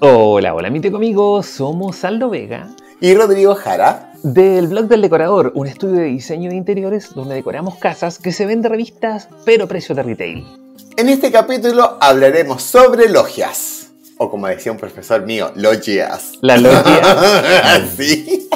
Hola, hola, mi conmigo, somos Aldo Vega y Rodrigo Jara del blog del decorador, un estudio de diseño de interiores donde decoramos casas que se ven de revistas pero a precio de retail. En este capítulo hablaremos sobre logias, o como decía un profesor mío, logias. La logia. sí.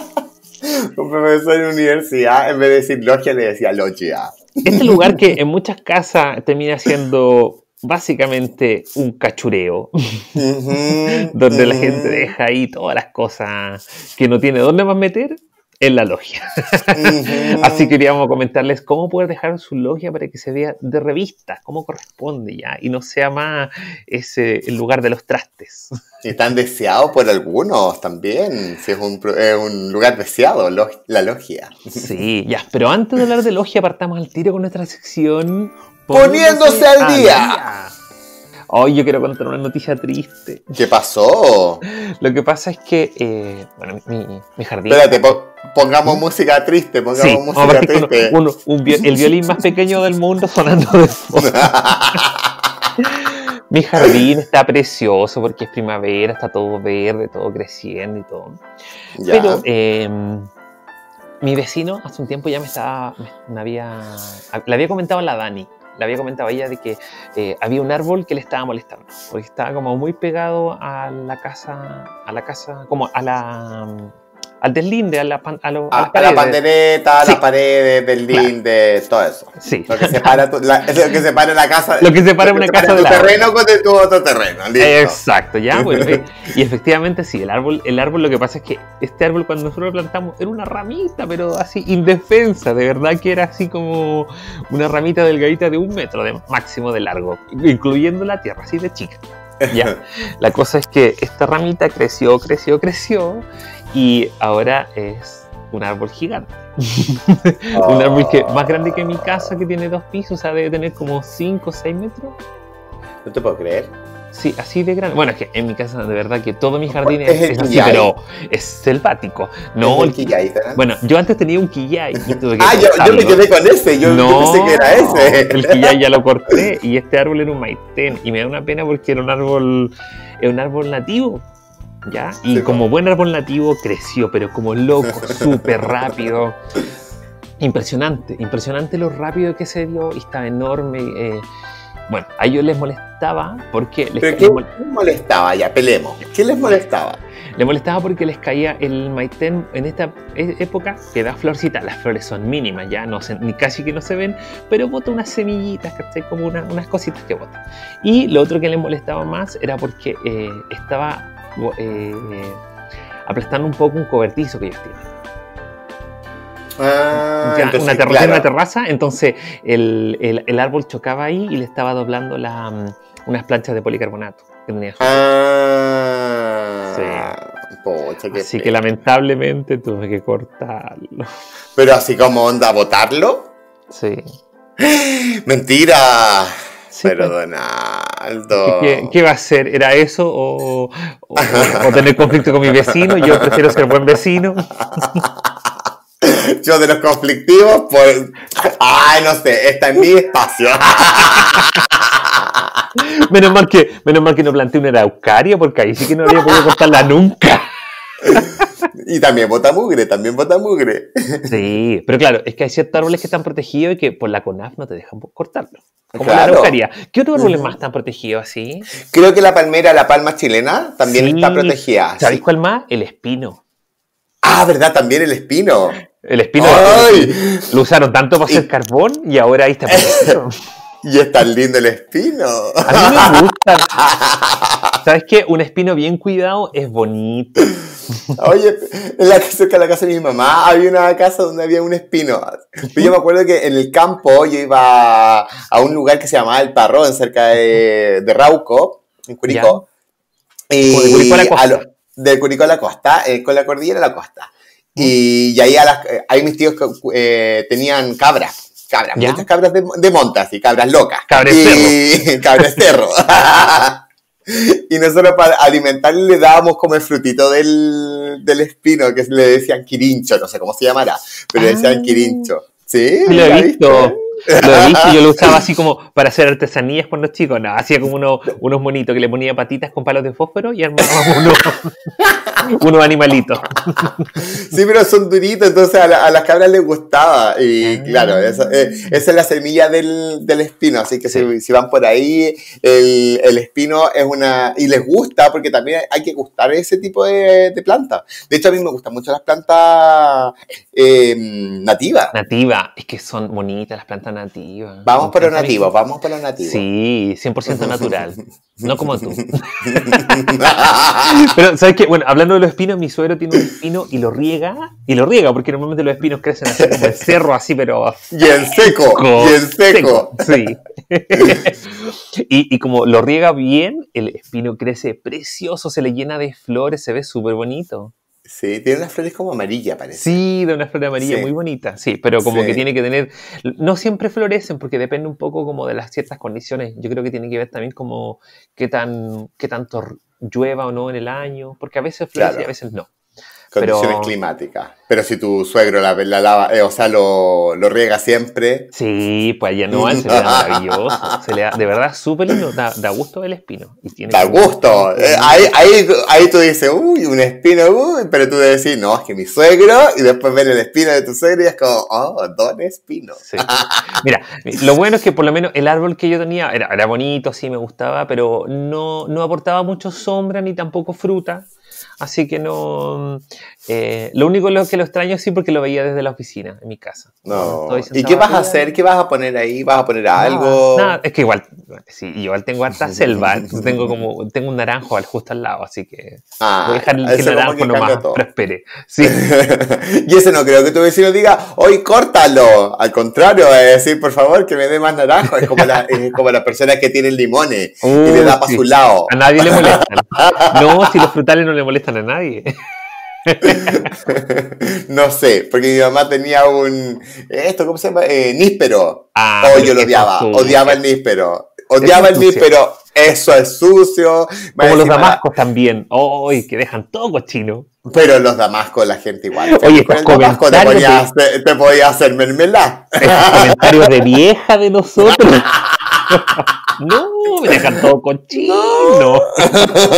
Un profesor de universidad, en vez de decir logia, le decía logia. Este lugar que en muchas casas termina siendo básicamente un cachureo, donde la gente deja ahí todas las cosas que no tiene dónde más meter en la logia. Así queríamos comentarles cómo poder dejar su logia para que se vea de revista, cómo corresponde ya, y no sea más ese el lugar de los trastes. Están tan deseado por algunos también, es un, lugar deseado, la logia. Sí, ya, pero antes de hablar de logia, partamos al tiro con nuestra sección poniéndose, al, día. Hoy yo quiero contar una noticia triste. ¿Qué pasó? Lo que pasa es que, eh, bueno, mi, jardín. Espérate, pongamos ¿Mm? música triste, pongamos música triste. el violín más pequeño del mundo sonando de fondo. mi jardín está precioso porque es primavera, está todo verde, todo creciendo y todo. Pero. Em, mi vecino hace un tiempo ya me estaba. me había. Le había comentado a la Dani la había comentado ella de que eh, había un árbol que le estaba molestando, porque estaba como muy pegado a la casa, a la casa, como a la al deslinde, a la, a, la pandereta, a las paredes, Del linde, todo eso. Sí. Lo que separa, lo que casa. Lo que separa una casa de tu terreno con tu otro terreno. Exacto, ya. y, efectivamente sí, el árbol, el árbol lo que pasa es que este árbol cuando nosotros lo plantamos era una ramita, pero así indefensa, de verdad que era así como una ramita delgadita de un metro de máximo de largo, incluyendo la tierra, así de chica. Ya. La cosa es que esta ramita creció, creció, creció y ahora es un árbol gigante. un árbol que ah. más grande que mi casa, que tiene dos pisos, o sea, debe tener como 5 o 6 metros. No te puedo creer. Sí, así de grande. Bueno, es que en mi casa de verdad que todo mi jardín es, así, pero es selvático. No, el quillay, bueno, yo antes tenía un quillay. ah, yo, me quedé con ese, yo, no, pensé que era ese. El quillay ya lo corté y este árbol era un maitén y me da una pena porque era un árbol, era un árbol nativo. Y como buen árbol nativo creció, pero como loco, súper rápido. Impresionante, impresionante lo rápido que se dio y estaba enorme. Eh, bueno, a ellos les molestaba porque... Les qué les molestaba? Ya, pelemos. ¿Qué les molestaba? Les molestaba porque les caía el maitén en esta e-, época que da florcita. Las flores son mínimas, ya no ni casi que no se ven, pero bota unas semillitas, ¿cachai? Como unas cositas que bota. Y lo otro que les molestaba más era porque eh, estaba eh, Aprestando un poco un cobertizo que ellos tienen. Ah, entonces, una, terraza, entonces el, árbol chocaba ahí y le estaba doblando mm, unas planchas de policarbonato que tenía. Ah. sí. así que lamentablemente tuve que cortarlo. Pero así como onda, botarlo. Sí. Mentira. Pero pues. ¿Qué, va a ser? ¿Era eso o, tener conflicto con mi vecino? Yo prefiero ser buen vecino. Yo de los conflictivos, pues. Ay, no sé, está en mi espacio. Menos mal que, menos mal que no planteé una araucaria, porque ahí sí que no había podido cortarla nunca y también bota mugre, también bota mugre. sí, pero claro, es que hay ciertos árboles que están protegidos y que por la CONAF no te dejan cortarlo. Como claro. ¿Qué otro árbol más tan protegido así? Creo que la palmera, la palma chilena, también está protegida. ¿Sabéis cuál más? El espino. Ah, ¿verdad? También el espino. El espino. ¡Ay! Lo usaron tanto para hacer carbón y ahora ahí está protegido. y es tan lindo el espino. A mí me gusta. ¿Sabes qué? Un espino bien cuidado es bonito. Oye, en la, cerca de la casa de mi mamá había una casa donde había un espino. Yo me acuerdo que en el campo yo iba a un lugar que se llamaba El Parrón, cerca de, Rauco, en Curicó. de Curicó a la costa. de eh, a la costa, con la cordillera a la costa. Mm. Y, ahí, a eh, mis tíos eh, tenían cabras cabras, muchas cabras de, montas y cabras locas. Cabras y, cerro. Cabres Y nosotros para alimentar le dábamos como el frutito del, del espino, que le decían quirincho, no sé cómo se llamará, pero le decían ah. quirincho. ¿Sí? Lo he visto. Lo yo lo usaba así como para hacer artesanías con los chicos. No, hacía como unos monitos que le ponía patitas con palos de fósforo y armaba uno, unos animalitos. Sí, pero son duritos, entonces a, las cabras les gustaba. Y ah. claro, eh, esa, es la semilla del, espino. Así que si, van por ahí, el, espino es una. Y les gusta, porque también hay que gustar ese tipo de, plantas. De hecho, a mí me gustan mucho las plantas eh, nativas. Nativa, es que son bonitas las plantas nativa. Vamos por lo nativo, vamos por lo nativo. Sí, 100% natural. no como tú. Pero, ¿sabes qué? Bueno, hablando de los espinos, mi suegro tiene un espino y lo riega. Y lo riega, porque normalmente los espinos crecen así como el cerro, así, pero. Y el seco. Y el seco. sí. y como lo riega bien, el espino crece precioso, se le llena de flores, se ve súper bonito. Sí, tiene unas flores como amarilla, parece. Sí, de una flor amarilla muy bonita, sí, pero como que tiene que tener. No siempre florecen porque depende un poco como de las ciertas condiciones. Yo creo que tiene que ver también como qué, tan, qué tanto llueva o no en el año, porque a veces florece y a veces no. Condiciones climáticas. Pero si tu suegro la, lava, eh, o sea, lo, riega siempre. Sí, pues allá no. se le da maravilloso. de verdad, súper lindo. Da, gusto el espino. Y da gusto. Eh, ahí, tú dices, uy, un espino, pero tú decís, no, es que mi suegro, y después ven el espino de tu suegro y es como, oh, don espino. Mira, lo bueno es que por lo menos el árbol que yo tenía era, era bonito, sí, me gustaba, pero no, no aportaba mucho sombra ni tampoco fruta. Así que no, eh, lo único lo que lo extraño sí porque lo veía desde la oficina, en mi casa. No. ¿Y qué vas a hacer? ¿Qué vas a poner ahí? ¿Vas a poner algo? Nada. Es que igual, sí, igual tengo harta selva. tengo como, tengo un naranjo al justo al lado, así que ah, voy a dejar el naranjo nomás prospere. Sí. y ese no creo que tu vecino diga, hoy córtalo. Al contrario, es decir, por favor, que me dé más naranjo. Es como, la, persona como que tiene limones uh, y le da para su lado. A nadie le molestan. no, si los frutales no le molestan a nadie. no sé, porque mi mamá tenía un. ¿Esto cómo se llama? Eh, níspero. Ah, oh, yo lo odiaba. Odiaba el níspero. Odiaba el níspero. Eso es sucio. Como los damascos también. ¡Ay, que dejan todo cochino! Pero los damascos, la gente igual. Oye, el te, podía, hacer mermelada. comentarios de vieja de nosotros. no, me dejan todo cochino.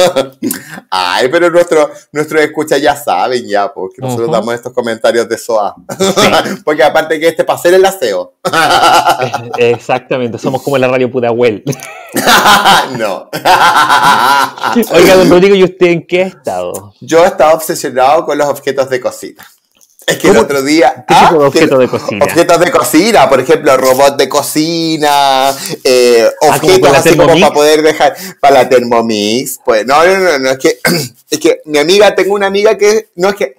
Ay, pero nuestros nuestro escucha ya saben ya, porque nosotros damos estos comentarios de SOA. porque aparte que este hacer el aseo. Eh, exactamente, somos como la radio Pudahuel. no. Oiga, don Rodrigo, ¿y usted en qué estado? Yo he estado obsesionado con los objetos de cocina. Es que el otro día. objetos ah, de cocina? Objetos de cocina, por ejemplo, robot de cocina, eh, ah, objetos así como para poder dejar. Para la Thermomix. Pues no, no, no, no, es que. Es que mi amiga, tengo una amiga que. No, es que.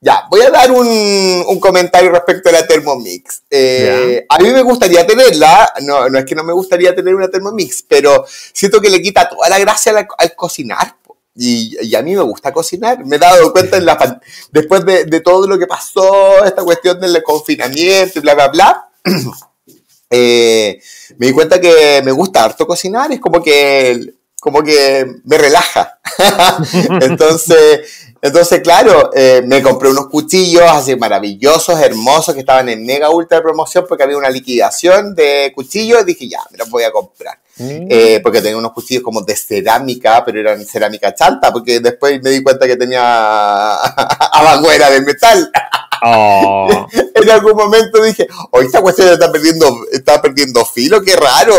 ya, voy a dar un, comentario respecto a la Thermomix. Eh, a mí me gustaría tenerla, no, no es que no me gustaría tener una Thermomix, pero siento que le quita toda la gracia al cocinar. Y, a mí me gusta cocinar. Me he dado cuenta en la, después de, todo lo que pasó, esta cuestión del confinamiento y bla, bla, bla. Eh, me di cuenta que me gusta harto cocinar. Es como que como que me relaja. entonces, entonces, claro, eh, me compré unos cuchillos así maravillosos, hermosos, que estaban en mega ultra promoción porque había una liquidación de cuchillos. Dije, ya, me los voy a comprar. Mm. Eh, porque tenía unos cuchillos como de cerámica, pero eran cerámica chanta, porque después me di cuenta que tenía avanguera de metal. Oh. en algún momento dije, hoy oh, esta cuestión está perdiendo, está perdiendo filo, qué raro.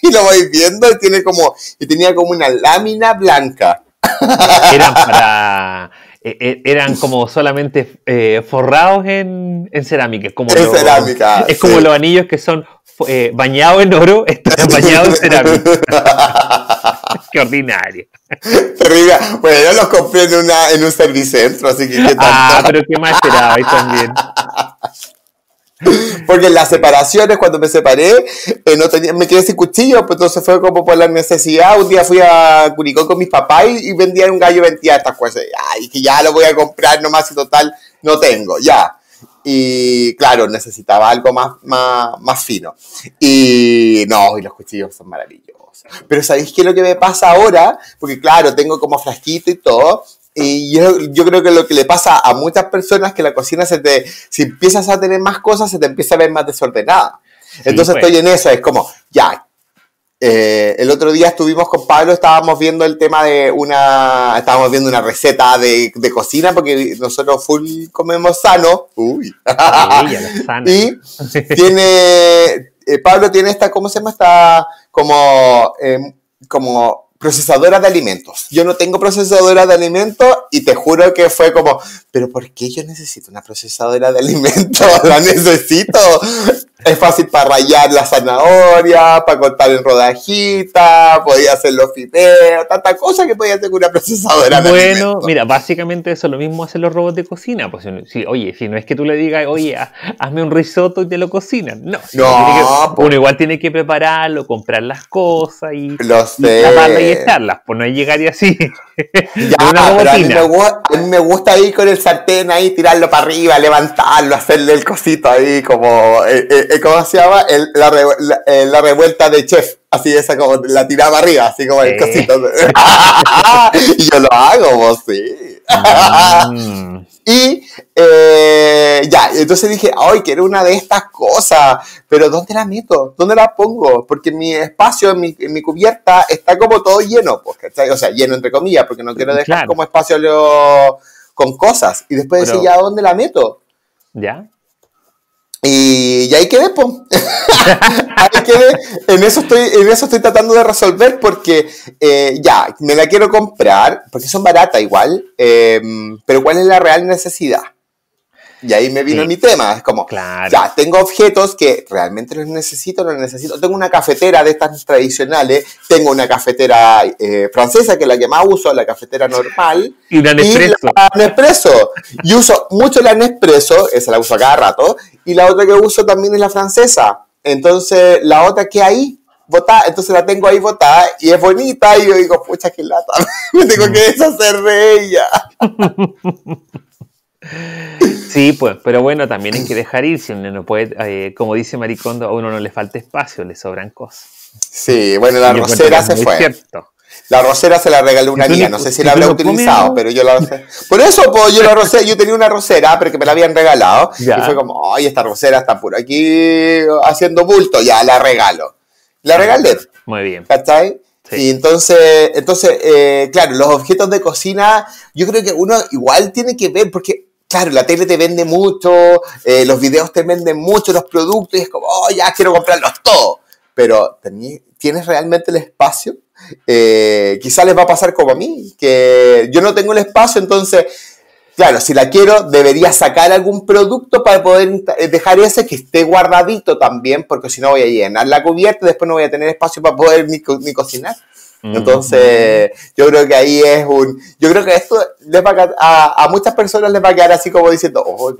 y lo vais viendo, tiene como, y tenía como una lámina blanca. Eran para. E, e, eran como solamente eh, forrados en, cerámica. Como en cerámica. Es como los anillos que son eh, bañados en oro, están bañados en cerámica. Qué ordinario. Terrible. Bueno, yo los compré en, una, en un servicentro, así que. ¿qué ah, pero qué más esperaba ahí también. Porque las separaciones, cuando me separé, eh, no tenía, me quedé sin cuchillo, pero pues, entonces fue como por la necesidad. Un día fui a Curicó con mis papás y, vendía vendían un gallo, vendía estas cosas. Ay, que ya lo voy a comprar nomás y total, no tengo, ya. Y claro, necesitaba algo más, más, más fino. Y no, y los cuchillos son maravillosos. Pero ¿sabéis qué es lo que me pasa ahora? Porque claro, tengo como frasquito y todo, y yo, creo que lo que le pasa a muchas personas es que la cocina se te, si empiezas a tener más cosas, se te empieza a ver más desordenada. Entonces pues. estoy en eso, es como, ya. Eh, el otro día estuvimos con Pablo, estábamos viendo el tema de una, estábamos viendo una receta de, cocina porque nosotros full comemos sano. Uy. y tiene, eh, Pablo tiene esta, ¿cómo se llama? Esta, como, em, como procesadora de alimentos. Yo no tengo procesadora de alimentos y te juro que fue como, pero ¿por qué yo necesito una procesadora de alimentos? La necesito es fácil para rayar la zanahoria, para cortar en rodajita, podía hacer los fideos, tanta cosa que podía hacer con una procesadora. Bueno, mira, básicamente eso lo mismo hacen los robots de cocina. Pues, si, oye, si no es que tú le digas, oye, hazme un risotto y te lo cocinan. No, no pues. uno igual tiene que prepararlo, comprar las cosas y, taparlas y, y echarlas, pues no y así. Ya, a mí, me, gusta ir con el sartén ahí, tirarlo para arriba, levantarlo, hacerle el cosito ahí como... Eh, eh, eh, ¿cómo se llama? Eh, la, revuelta de chef, así esa como la tiraba arriba, así como el cosito. y yo lo hago, vos sí. Mm. y eh, ya, entonces dije, ay, quiero una de estas cosas, pero ¿dónde la meto? ¿Dónde la pongo? Porque mi espacio, en mi, cubierta está como todo lleno, pues, O sea, lleno entre comillas, porque no quiero dejar como espacio con cosas. Y después decía, dónde la meto? ¿Ya? Y, y ahí quedé, po. ahí quedé. En eso, estoy, en eso estoy tratando de resolver porque eh, ya, me la quiero comprar, porque son baratas igual, eh, pero ¿cuál es la real necesidad? Y ahí me vino mi tema, es como, claro. ya, tengo objetos que realmente los necesito, los necesito. Tengo una cafetera de estas tradicionales, tengo una cafetera eh, francesa, que es la que más uso, la cafetera normal. Y la Nespresso. la Nespresso. y uso mucho la Nespresso, esa la uso a cada rato, y la otra que uso también es la francesa. Entonces, la otra que hay, botada, entonces la tengo ahí botada y es bonita y yo digo, pucha, qué lata, me tengo que deshacer de ella. Sí, pues, pero bueno, también hay que dejar ir, si uno no puede, eh, como dice Maricondo, a uno no le falta espacio, le sobran cosas. Sí, bueno, la rosera se fue. La rosera se la regaló una niña no sé si la habrá utilizado, pero yo la Por eso, yo la yo tenía una rosera, pero que me la habían regalado. Y fue como, ay, esta rosera está por aquí haciendo bulto, ya la regalo. La regalé. Muy bien. ¿Cachai? Y entonces, entonces eh, claro, los objetos de cocina, yo creo que uno igual tiene que ver, porque claro, la tele te vende mucho, eh, los videos te venden mucho, los productos, y es como, oh, ya quiero comprarlos todos. Pero ¿tienes realmente el espacio? Eh, quizá les va a pasar como a mí, que yo no tengo el espacio, entonces, claro, si la quiero, debería sacar algún producto para poder eh, dejar ese que esté guardadito también, porque si no voy a llenar la cubierta, y después no voy a tener espacio para poder mi cocinar. Entonces, yo creo que ahí es un. Yo creo que esto les va a, a, muchas personas les va a quedar así como diciendo, oh,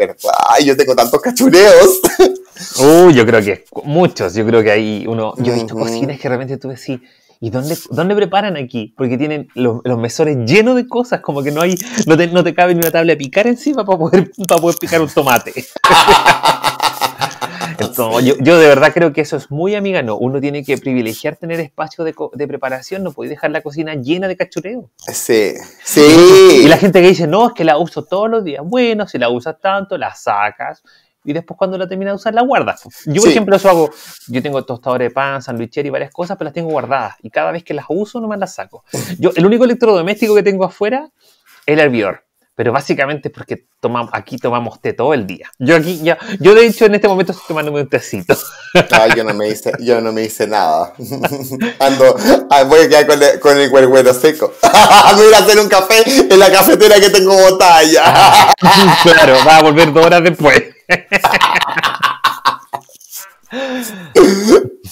yo tengo tantos cachureos. Uh, yo creo que muchos. Yo creo que hay uno. Yo he visto cocinas que realmente tú decís. ¿Y dónde, dónde preparan aquí? Porque tienen los, mesores llenos de cosas, como que no hay, no te, no te cabe ni una tabla de picar encima para poder, para poder picar un tomate. yo, de verdad creo que eso es muy amiga. No, Uno tiene que privilegiar tener espacio de, preparación, no puede dejar la cocina llena de cachureo. Sí, sí. Y la gente que dice, no, es que la uso todos los días. Bueno, si la usas tanto, la sacas y después cuando la terminas de usar la guardas. Yo, por ejemplo, eso hago, yo tengo tostador de pan, sandwichera y varias cosas, pero las tengo guardadas y cada vez que las uso nomás las saco. Yo, el único electrodoméstico que tengo afuera es el hervidor pero básicamente es porque aquí tomamos té todo el día. Yo aquí, yo, de hecho en este momento estoy tomándome un tecito. yo no me hice, yo no me nada. Ando, voy a quedar con, el, con el Me seco. voy a hacer un café en la cafetera que tengo botalla. claro, va a volver dos horas después.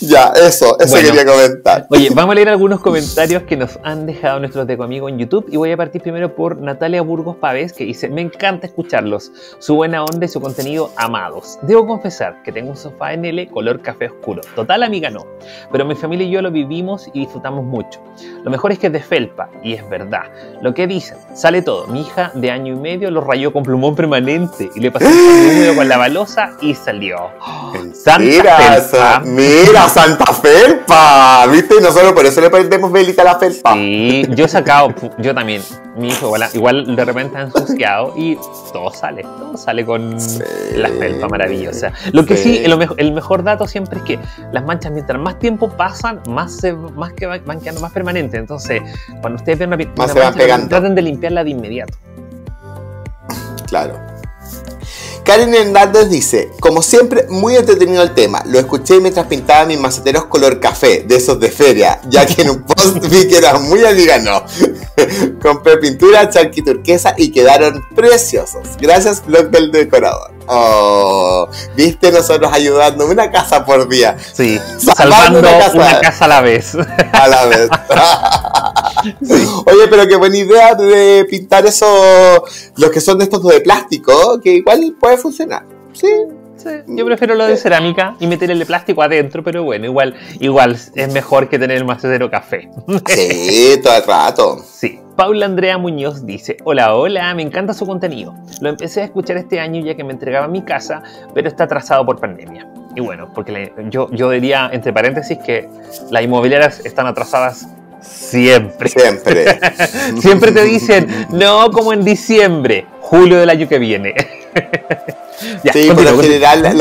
Ya, eso, eso quería comentar. Oye, vamos a leer algunos comentarios que nos han dejado nuestros Deco Amigos en YouTube y voy a partir primero por Natalia Burgos Pavés que dice, me encanta escucharlos, su buena onda y su contenido amados. Debo confesar que tengo un sofá en L color café oscuro. Total amiga no, pero mi familia y yo lo vivimos y disfrutamos mucho. Lo mejor es que es de felpa y es verdad. Lo que dicen, sale todo. Mi hija de año y medio lo rayó con plumón permanente y le pasó un con la balosa y salió. mira, mira Santa Felpa, ¿viste? nosotros por eso le pedimos velita a la Felpa. Sí, yo he sacado, yo también, mi hijo igual, de repente ha ensuciado y todo sale, todo sale con la Felpa maravillosa. Lo que sí, el, mejor, el, mejor dato siempre es que las manchas mientras más tiempo pasan, más, más que van quedando más permanentes. Entonces, cuando ustedes ven una, traten de limpiarla de inmediato. Claro. Karen Hernández dice, como siempre, muy entretenido el tema. Lo escuché mientras pintaba mis maceteros color café, de esos de feria, ya que en un post vi que era muy no. Compré pintura charqui turquesa y quedaron preciosos. Gracias, blog del decorador. Oh, viste nosotros ayudando una casa por día. Sí, salvando, casa. una casa a la vez. A la vez. Oye, pero qué buena idea de pintar esos, los que son de estos de plástico, que igual puede funcionar. Sí. sí. Yo prefiero lo de cerámica y meter el de plástico adentro, pero bueno, igual, igual es mejor que tener el macetero café. Sí, todo el rato. Sí. Paula Andrea Muñoz dice, hola, hola, me encanta su contenido. Lo empecé a escuchar este año ya que me entregaba mi casa, pero está atrasado por pandemia. Y bueno, porque yo, yo diría, entre paréntesis, que las inmobiliarias están atrasadas Siempre. Siempre. Siempre te dicen, no como en diciembre, julio del año que viene. sí, por lo general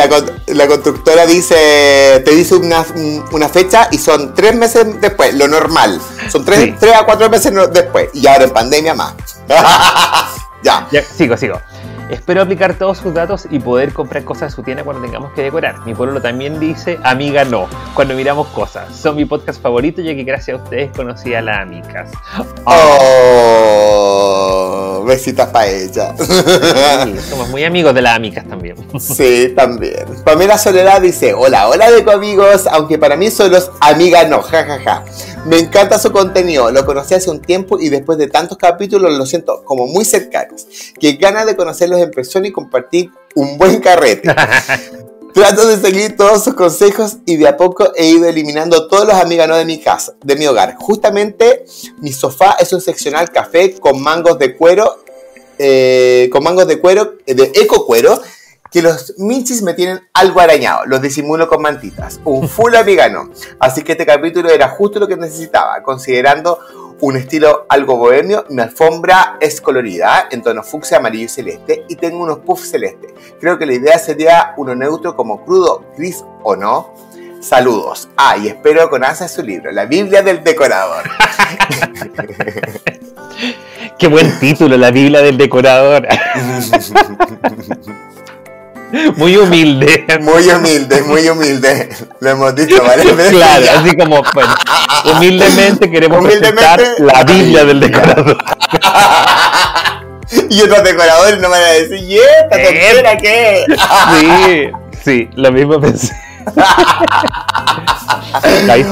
la, constructora dice, te dice una, fecha y son tres meses después, lo normal. Son tres, a cuatro meses después. Y ahora en pandemia más. ya. Sigo, sigo. Espero aplicar todos sus datos y poder comprar cosas de su tienda cuando tengamos que decorar. Mi pueblo también dice amiga no, cuando miramos cosas. Son mi podcast favorito ya que gracias a ustedes conocí a las Amicas. Oh, besitas para ella. somos muy amigos de las Amicas también. Sí, también. Pamela Soledad dice, hola, hola de amigos, aunque para mí son los amiga no, jajaja. Ja, ja. Me encanta su contenido, lo conocí hace un tiempo y después de tantos capítulos lo siento como muy cercanos. Qué ganas de conocerlos en persona y compartir un buen carrete. Trato de seguir todos sus consejos y de a poco he ido eliminando todos los amiganos de mi casa, de mi hogar. Justamente mi sofá es un seccional café con mangos de cuero, eh, con mangos de cuero, de eco cuero, que los minchis me tienen algo arañado, los disimulo con mantitas, un full vegano. Así que este capítulo era justo lo que necesitaba, considerando un estilo algo bohemio, mi alfombra es colorida, ¿eh? en tono fucsia, amarillo y celeste, y tengo unos puffs celeste. Creo que la idea sería uno neutro como crudo, gris o no. Saludos. Ah, y espero con asa su libro, La Biblia del Decorador. Qué buen título, La Biblia del Decorador. Muy humilde. Muy humilde, muy humilde. Lo hemos dicho varias veces. Claro, así como pues, humildemente queremos humildemente, la Biblia del decorador. y otros decoradores no van a decir, ¿y esta eh. tontera qué? sí, sí, lo mismo pensé. Ahí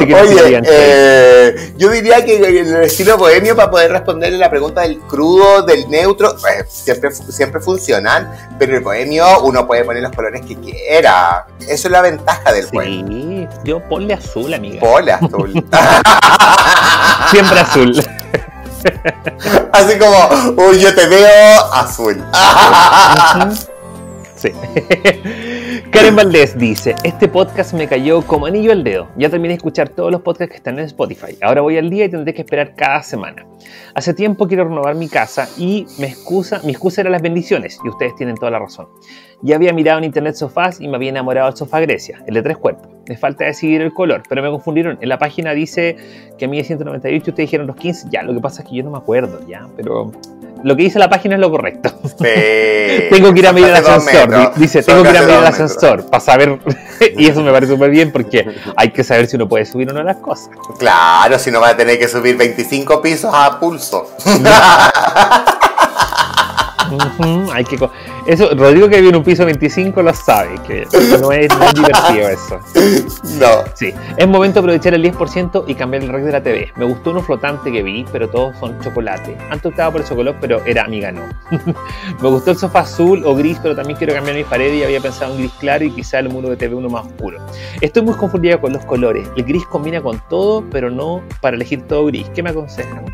eh, yo diría que el estilo bohemio para poder responderle la pregunta del crudo, del neutro, eh, siempre, funcionan, pero el bohemio uno puede poner los colores que quiera. Eso es la ventaja del juego. Sí, yo ponle azul, amiga. Ponle azul. siempre azul. Así como, uy, yo te veo azul. sí. Karen Valdés dice, este podcast me cayó como anillo al dedo. Ya terminé de escuchar todos los podcasts que están en Spotify. Ahora voy al día y tendré que esperar cada semana. Hace tiempo quiero renovar mi casa y me excusa, mi excusa era las bendiciones y ustedes tienen toda la razón. Ya había mirado en internet sofás y me había enamorado del sofá Grecia, el de tres cuerpos. Me falta decidir el color, pero me confundieron. En la página dice que a mí 198 y ustedes dijeron los 15. Ya, lo que pasa es que yo no me acuerdo, ya, pero lo que dice la página es lo correcto. tengo que ir a medir el ascensor. Dice, tengo que ir a mirar el ascensor para saber. y eso me parece súper bien porque hay que saber si uno puede subir o no las cosas. Claro, si no va a tener que subir 25 pisos a pulso. hay que eso, Rodrigo que vive en un piso 25 lo sabe, que no es, muy divertido eso. No. Sí, es momento de aprovechar el 10% y cambiar el rack de la TV. Me gustó uno flotante que vi, pero todos son chocolate. Antes optaba por el chocolate, pero era amiga no Me gustó el sofá azul o gris, pero también quiero cambiar mi pared y había pensado en gris claro y quizá el muro de TV uno más oscuro. Estoy muy confundida con los colores. El gris combina con todo, pero no para elegir todo gris. ¿Qué me aconsejan?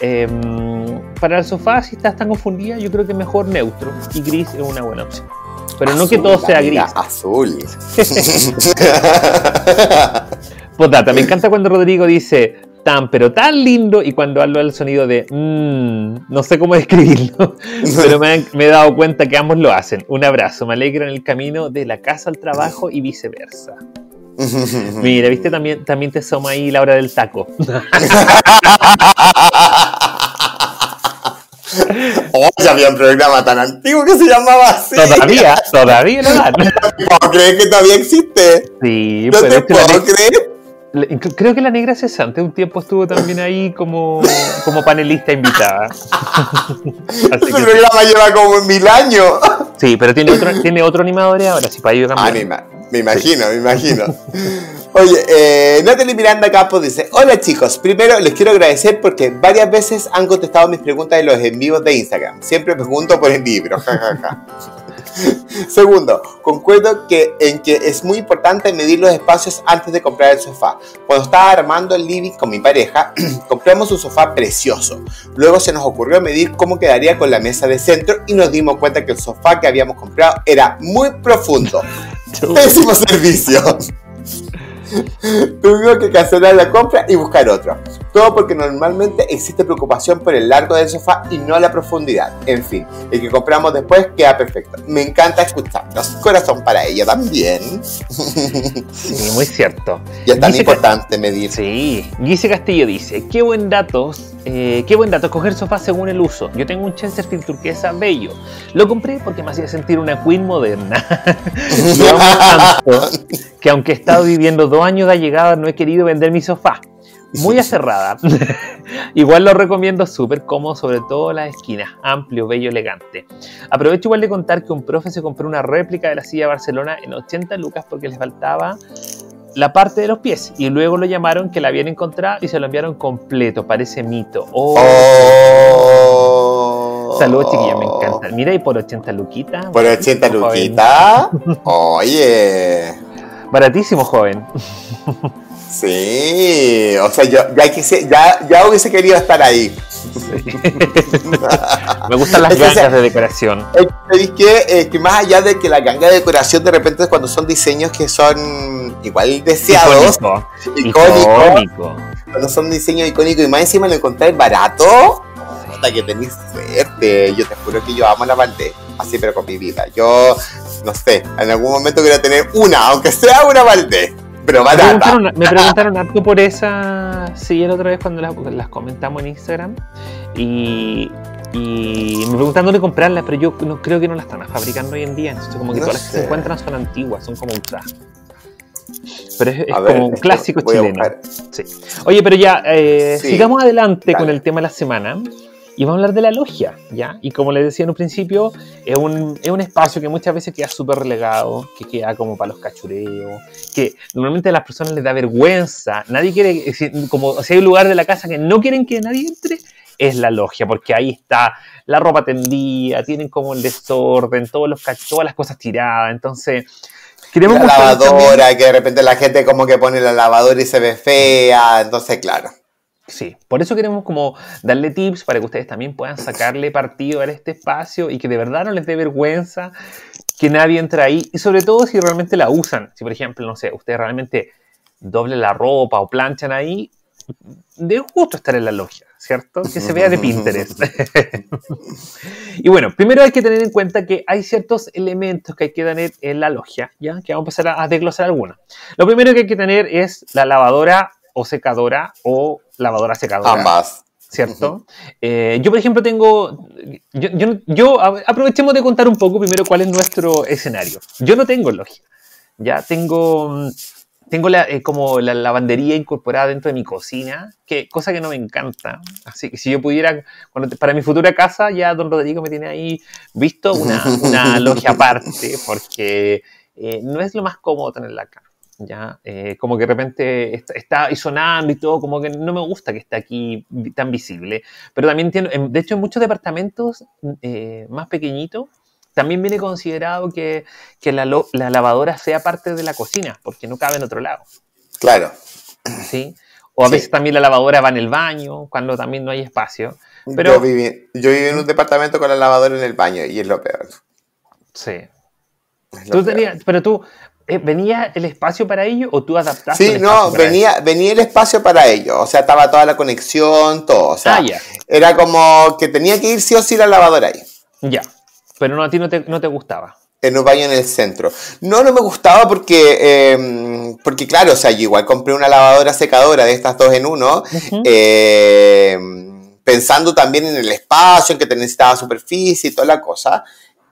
Em, para el sofá, si estás tan confundida, yo creo que mejor neutro y gris es una buena opción. Pero no que todo sea gris. Azul. Potata, me encanta cuando Rodrigo dice tan pero tan lindo y cuando hablo el sonido de mmm, no sé cómo describirlo, pero me, he dado cuenta que ambos lo hacen. Un abrazo, me alegro en el camino de la casa al trabajo y viceversa. Mira, viste, también, también te soma ahí la hora del taco. Oh, ya había un programa tan antiguo que se llamaba así. Todavía, todavía lo No puedo que todavía existe. Sí, pero te puedo creer. Creo que la Negra Cesante un tiempo estuvo también ahí como, como panelista invitada. Ese programa lleva como mil años. Sí, pero tiene otro, tiene otro animador ahora, si para ello cambiar. Me imagino, me imagino. Oye, eh, Natalie Miranda Campos dice, hola chicos, primero les quiero agradecer porque varias veces han contestado mis preguntas en los en vivos de Instagram. Siempre pregunto por el libro, Segundo, concuerdo que, en que es muy importante medir los espacios antes de comprar el sofá. Cuando estaba armando el living con mi pareja, compramos un sofá precioso. Luego se nos ocurrió medir cómo quedaría con la mesa de centro y nos dimos cuenta que el sofá que habíamos comprado era muy profundo. Pésimo servicio. Tuvimos que cancelar la compra y buscar otra Todo porque normalmente existe preocupación por el largo del sofá y no la profundidad. En fin, el que compramos después queda perfecto. Me encanta escucharnos. Corazón para ella también. Sí, muy cierto. Y es tan importante medir. Sí. Guise Castillo dice, qué buen datos eh, qué buen dato, escoger sofá según el uso. Yo tengo un Chesterfield turquesa bello. Lo compré porque me hacía sentir una queen moderna. que aunque he estado viviendo dos años de llegada, no he querido vender mi sofá. Muy acerrada. igual lo recomiendo súper cómodo, sobre todo las esquinas. Amplio, bello, elegante. Aprovecho igual de contar que un profe se compró una réplica de la silla Barcelona en 80 lucas porque les faltaba la parte de los pies. Y luego lo llamaron que la habían encontrado y se lo enviaron completo. Parece mito. Oh. oh. Saludos, chiquillos, me encanta. Mira, y por 80 luquitas. Por 80 luquitas. Oye. Baratísimo, joven. Sí, o sea, yo ya, hubiese querido estar ahí. Me gustan las gangas de decoración. Es que, más allá de que la ganga de decoración de repente es cuando son diseños que son igual deseados, icónicos, icónico, cuando son diseños icónicos y más encima lo encontré barato, que tenéis suerte. Yo te juro que yo amo la Valdés, así pero con mi vida. Yo, no sé, en algún momento quiero tener una, aunque sea una Valdés. Pero me Preguntaron, me preguntaron, algo por esa sí, la otra vez cuando las, comentamos en Instagram. Y y me preguntaron dónde comprarlas, pero yo no, creo que no las están fabricando hoy en día. Entonces, como que todas las que se encuentran son antiguas, son como ultra. Pero es, como un clásico chileno. Oye, pero ya, eh, sigamos adelante con el tema de la semana. Y vamos a hablar de la logia, ¿ya? Y como les decía en un principio, es un, espacio que muchas veces queda súper relegado, que queda como para los cachureos, que normalmente a las personas les da vergüenza, nadie quiere, eh, como si hay un lugar de la casa que no quieren que nadie entre, es la logia, porque ahí está la ropa tendida, tienen como el desorden, todos los, todas las cosas tiradas, entonces... Queremos la lavadora, que de repente la gente como que pone la lavadora y se ve fea, entonces claro. Sí, por eso queremos como darle tips para que ustedes también puedan sacarle partido a este espacio y que de verdad no les dé vergüenza que nadie entre ahí y sobre todo si realmente la usan. Si por ejemplo, no sé, ustedes realmente doblen la ropa o planchan ahí, de gusto estar en la logia, ¿cierto? Que se vea de Pinterest. y bueno, primero hay que tener en cuenta que hay ciertos elementos que hay que tener en la logia, ¿ya? Que vamos a empezar a, desglosar algunos. Lo primero que hay que tener es la lavadora o secadora o lavadora secadora. Ambas. ¿Cierto? Eh, yo, por ejemplo, tengo. Yo, yo, aprovechemos de contar un poco primero cuál es nuestro escenario. Yo no tengo logia. Ya tengo mm, tengo la, eh, como la lavandería incorporada dentro de mi cocina, que, cosa que no me encanta. Así que si yo pudiera, para mi futura casa, ya don Rodrigo me tiene ahí visto una, logia aparte, porque eh, no es lo más cómodo tenerla acá. ¿ya? Eh, como que de repente está, y sonando y todo, como que no me gusta que esté aquí tan visible. Pero también tiene, de hecho en muchos departamentos mm, eh, más pequeñitos, también viene considerado que, la, lavadora sea parte de la cocina, porque no cabe en otro lado. Claro. ¿Sí? O a veces también la lavadora va en el baño, cuando también no hay espacio. Pero... Yo, viví, yo viví en un departamento con la lavadora en el baño y es lo peor. Sí, Tú tenías, pero tú, eh, ¿Venía el espacio para ello o tú adaptaste? Sí, no, venía, venía el espacio para ello. O sea, estaba toda la conexión, todo. O sea, ah, era como que tenía que ir sí o sí la lavadora ahí. Ya, pero a ti no te, no te gustaba en un baño en el centro. No, no me gustaba porque, em, porque claro, o sea, yo igual compré una lavadora secadora de estas dos en uno, em, pensando también en el espacio, en que te necesitaba superficie y toda la cosa,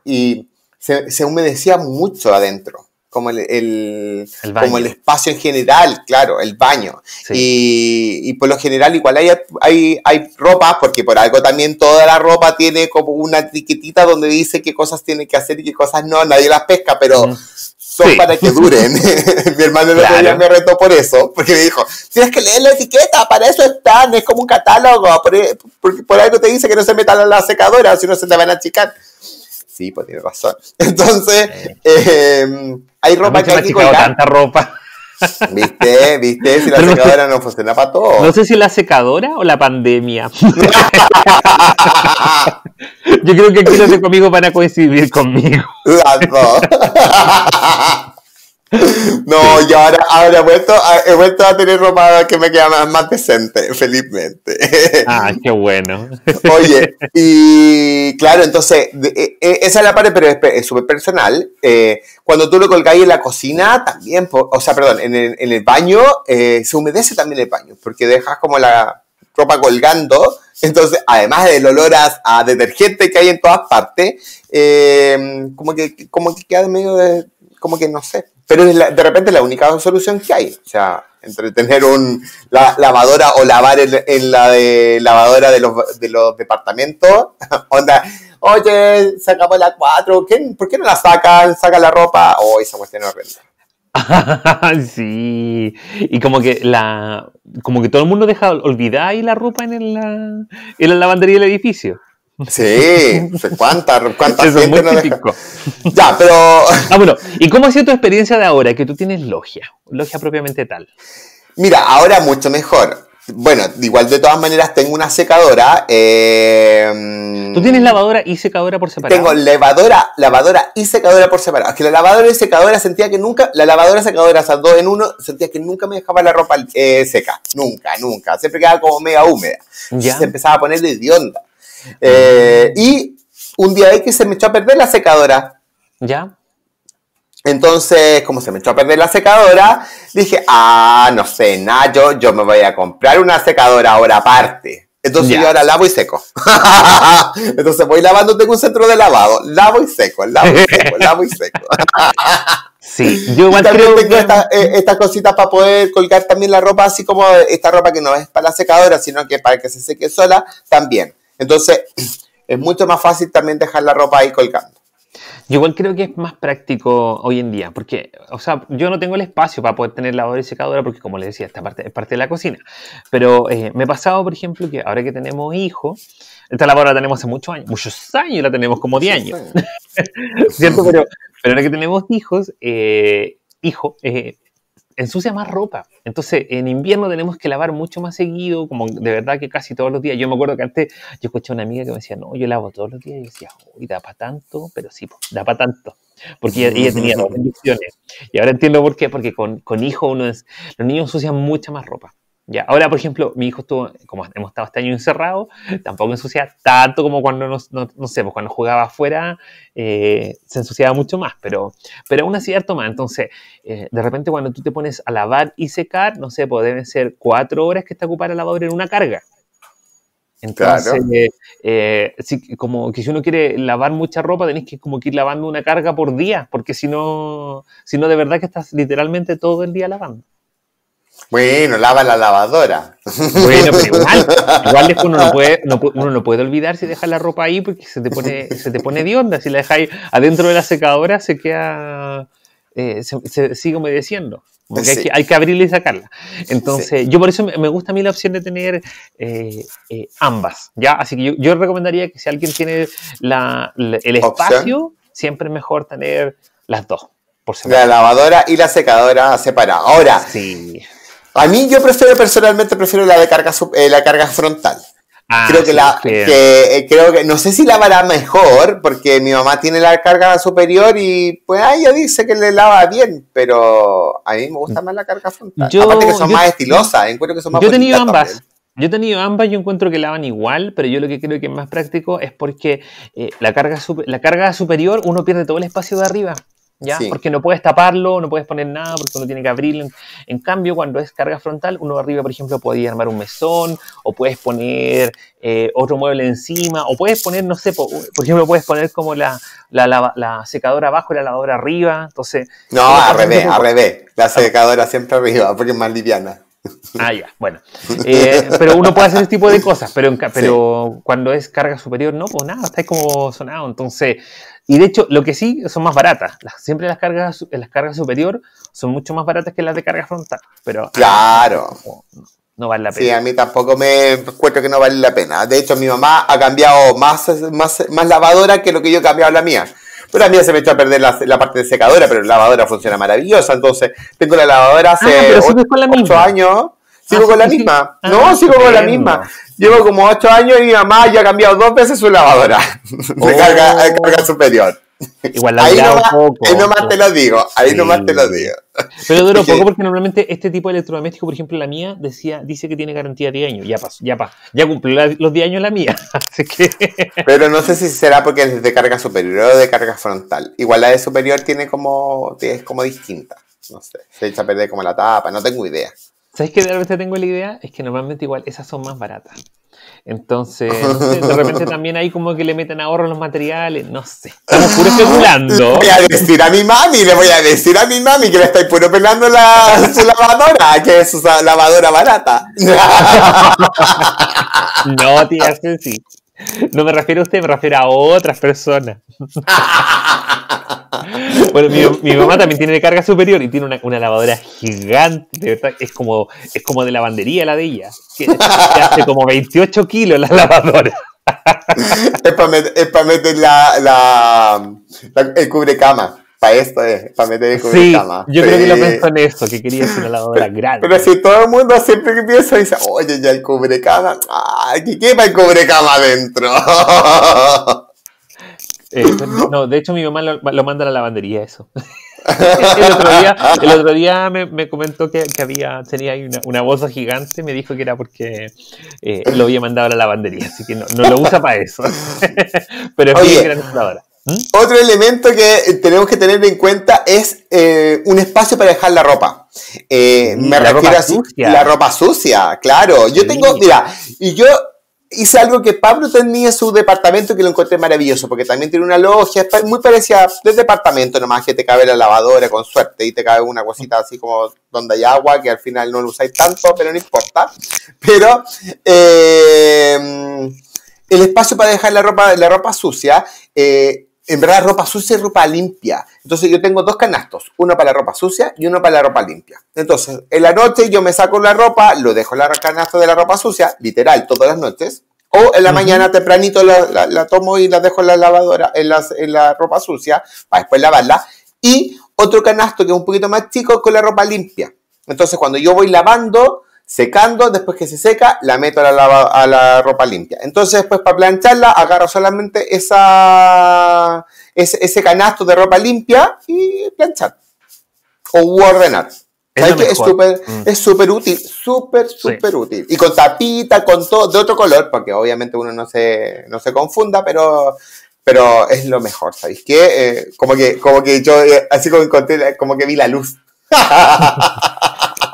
y se humedecía mucho adentro como el, como el espacio en general, claro, el baño. Y, y, por lo general igual hay, hay, hay ropa, porque por algo también toda la ropa tiene como una etiquetita donde dice qué cosas tiene que hacer y qué cosas no, nadie las pesca, pero... son para que duren. Mi hermano me retó por eso, porque me dijo, tienes que leer la etiqueta, para eso están, es como un catálogo, e, porque por, algo te dice que no se metan a la secadora, si no se la van a achicar sí, pues tiene razón. Entonces, em, hay ropa que hay que tanta ropa. ¿Viste? ¿Viste? Si la secadora no funciona para todo. No sé si la secadora o la pandemia. Yo creo que aquí los de conmigo van a coincidir conmigo. Las dos. No, yo ahora, ahora he, vuelto a, he vuelto a tener ropa que me queda más, decente, felizmente. Ah, qué bueno. Oye, y claro, entonces, e, e, esa es la parte, pero es súper personal. Eh, cuando tú lo colgáis en la cocina, también, o sea, perdón, en el, baño, eh, se humedece también el baño, porque dejas como la ropa colgando. Entonces, además del olor a, detergente que hay en todas partes, eh, como, que, como que queda medio de. como que no sé pero de repente la única solución que hay. O sea, entre tener un, la lavadora o lavar en, la de lavadora de los, de los departamentos, onda, oye, sacamos la 4, ¿por qué no la sacan? Saca la ropa. Oh, esa cuestión horrenda. sí, y como que la como que todo el mundo deja olvidar ahí la ropa en, en la lavandería del edificio. Sí, cuánta, cuánta Eso gente es ya, pero. Ah, bueno. ¿Y cómo ha sido tu experiencia de ahora? Que tú tienes logia, logia propiamente tal. Mira, ahora mucho mejor. Bueno, igual de todas maneras tengo una secadora. Em, ¿Tú tienes lavadora y secadora por separado? Tengo lavadora, lavadora y secadora por separado. Es que la lavadora y secadora sentía que nunca, la lavadora y secadora, o dos en uno, sentía que nunca me dejaba la ropa eh, seca. Nunca, nunca. Siempre quedaba como mega húmeda. ¿Ya? Se empezaba a poner de onda. Eh, y un día que se me echó a perder la secadora. Ya. Entonces, como se me echó a perder la secadora, dije, ah, no sé, nada, yo, me voy a comprar una secadora ahora aparte. Entonces yo ahora lavo y seco. Entonces voy lavando, tengo un centro de lavado, lavo y seco, lavo y seco, lavo y seco. sí, yo también tengo eh, estas cositas para poder colgar también la ropa, así como esta ropa que no es para la secadora, sino que para que se seque sola también. Entonces, es mucho más fácil también dejar la ropa ahí colgando. Yo igual creo que es más práctico hoy en día, porque, o sea, yo no tengo el espacio para poder tener lavadora y secadora, porque como les decía, esta parte es parte de la cocina. Pero eh, me ha pasado, por ejemplo, que ahora que tenemos hijos, esta lavadora la tenemos hace muchos años, muchos años la tenemos, como 10 años. ¿Cierto? Pero, ahora que tenemos hijos, eh, hijo, eh, ensucia más ropa. Entonces, en invierno tenemos que lavar mucho más seguido, como de verdad que casi todos los días. Yo me acuerdo que antes yo escuché a una amiga que me decía, no, yo lavo todos los días. Y decía, uy, da para tanto, pero sí, da para tanto. Porque ella, tenía dos condiciones. Y ahora entiendo por qué, porque con, con es, los niños ensucian mucha más ropa. Ya, ahora, por ejemplo, mi hijo estuvo, como hemos estado este año encerrado, tampoco ensuciaba tanto como cuando, no, no, sé, pues cuando jugaba afuera eh, se ensuciaba mucho más, pero, pero aún así harto más. Entonces, eh, de repente cuando tú te pones a lavar y secar, no sé, pues deben ser cuatro horas que está ocupada la lavadora en una carga. Entonces, eh, si, como que si uno quiere lavar mucha ropa, tenés que como ir lavando una carga por día, porque si no, si no de verdad que estás literalmente todo el día lavando. Bueno, lava la lavadora. Bueno, pero igual, uno no puede, uno no puede olvidar si deja la ropa ahí porque se te pone, se te pone de onda. Si la ahí adentro de la secadora se queda, eh, se, sigue humedeciendo. Porque hay, que, hay, abrirla y sacarla. Entonces, yo por eso me gusta a mí la opción de tener eh, eh, ambas. ¿ya? Así que yo, recomendaría que si alguien tiene el espacio, siempre es mejor tener las dos. Por la lavadora y la secadora separada. Ahora, sí. A mí yo prefiero, personalmente prefiero la de carga, eh, la carga frontal. Ah, creo que la eh, creo que no sé si lavará mejor porque mi mamá tiene la carga superior y pues ella dice que le lava bien pero a mí me gusta mm. más la carga frontal yo, aparte que son más estilosas encuentro que son más yo he tenido ambas Yo he tenido ambas, yo encuentro que lavan igual, pero yo lo que creo que es más práctico es porque eh, la, carga la carga superior uno pierde todo el espacio de arriba. ¿ya? Porque no puedes taparlo, no puedes poner nada, porque uno tiene que abrirlo. En cambio, cuando es carga frontal, uno arriba, por ejemplo, podía armar un mesón, o puedes poner eh, otro mueble encima, o puedes poner, no sé, por, ejemplo, puedes poner como la, la, secadora abajo y la lavadora arriba, entonces... No, al revés, al revés, la ah, secadora siempre arriba, porque es más liviana. Ah, ya, bueno. Eh, pero uno puede hacer ese tipo de cosas, pero, pero cuando es carga superior, no, pues nada, está como sonado. Entonces, y de hecho, lo que sí son más baratas. siempre las cargas, las cargas superior son mucho más baratas que las de carga frontal. Pero claro. No, vale la pena. Sí, a mí tampoco me cuento que no vale la pena. De hecho, mi mamá ha cambiado más, más, lavadora que lo que yo he cambiado la mía. Pero la mía se me echó a perder la, parte de secadora, pero la lavadora funciona maravillosa. Entonces, tengo la lavadora ah, hace años. Sigo con la misma. no, sigo con la misma. Llevo como 8 años y mi mamá ya ha cambiado dos veces su lavadora de, carga, oh. superior. ahí nomás, te lo digo, ahí nomás te lo digo. Pero un poco porque normalmente este tipo de electrodoméstico, por ejemplo, la mía, decía, dice que tiene garantía de 10 años. Ya pasó, ya pasó, ya cumplió los 10 años la mía. Pero no sé si será porque es de carga superior o de carga frontal. Igual la de superior tiene como, es como distinta. No sé, se echa a perder como la tapa, no tengo idea. ¿Sabes que de repente tengo la idea? Es que normalmente igual esas son más baratas. Entonces, de repente también hay como que le meten ahorro los materiales, no sé. Estamos puro especulando. Voy a decir a mi mami, le voy a decir a mi mami que le estoy puro pelando la, su lavadora, que es su lavadora barata. No, tía, sí. No me refiero a usted, me refiero a otras personas. bueno, mi, mamá también tiene carga superior y tiene una, una lavadora gigante, verdad, es como, es como de lavandería la de ella, que, hace como 28 kilos la lavadora. es para meter, la, el cubrecama. Para esto es, para meter el cubrecama. Sí, yo creo que lo pensó en esto que quería hacer una lavadora grande. Pero si todo el mundo siempre que piensa dice, oye, ya el cubrecama, ay, que quema el cubrecama adentro. Este, no, de hecho mi mamá lo, manda a la lavandería eso. el otro día, me, me, comentó que, había, tenía ahí una, una, bolsa gigante, me dijo que era porque eh, lo había mandado a la lavandería, así que no, lo usa para eso. Pero es muy gran ¿Mm? Otro elemento que tenemos que tener en cuenta es eh, un espacio para dejar la ropa. Eh, me la refiero ropa a sucia. la ropa sucia, claro. Yo tengo, mira, y yo hice algo que Pablo tenía en su departamento que lo encontré maravilloso, porque también tiene una logia muy parecida del departamento, nomás que te cabe la lavadora con suerte y te cabe una cosita así como donde hay agua, que al final no lo usáis tanto, pero no importa. Pero eh, el espacio para dejar la ropa, la ropa sucia. Eh, en verdad ropa sucia y ropa limpia. Entonces yo tengo dos canastos, uno para la ropa sucia y uno para la ropa limpia. Entonces, en la noche yo me saco la ropa, lo dejo en el canasto de la ropa sucia, literal, todas las noches. O en la mañana tempranito la, tomo y la dejo en la lavadora, en, en la ropa sucia, para después lavarla. Y otro canasto que es un poquito más chico con la ropa limpia. Entonces, cuando yo voy lavando, secando, después que se seca, la meto a la, a la ropa limpia. Entonces, pues, para plancharla, agarro solamente esa, ese, ese, canasto de ropa limpia y planchar. O ordenar. Es que mm. es súper es útil, súper, súper útil. Y con tapita, con todo, de otro color, porque obviamente uno no se, no se confunda, pero pero es lo mejor, ¿sabéis qué? Eh, como que como que yo eh, así como encontré, como que vi la luz.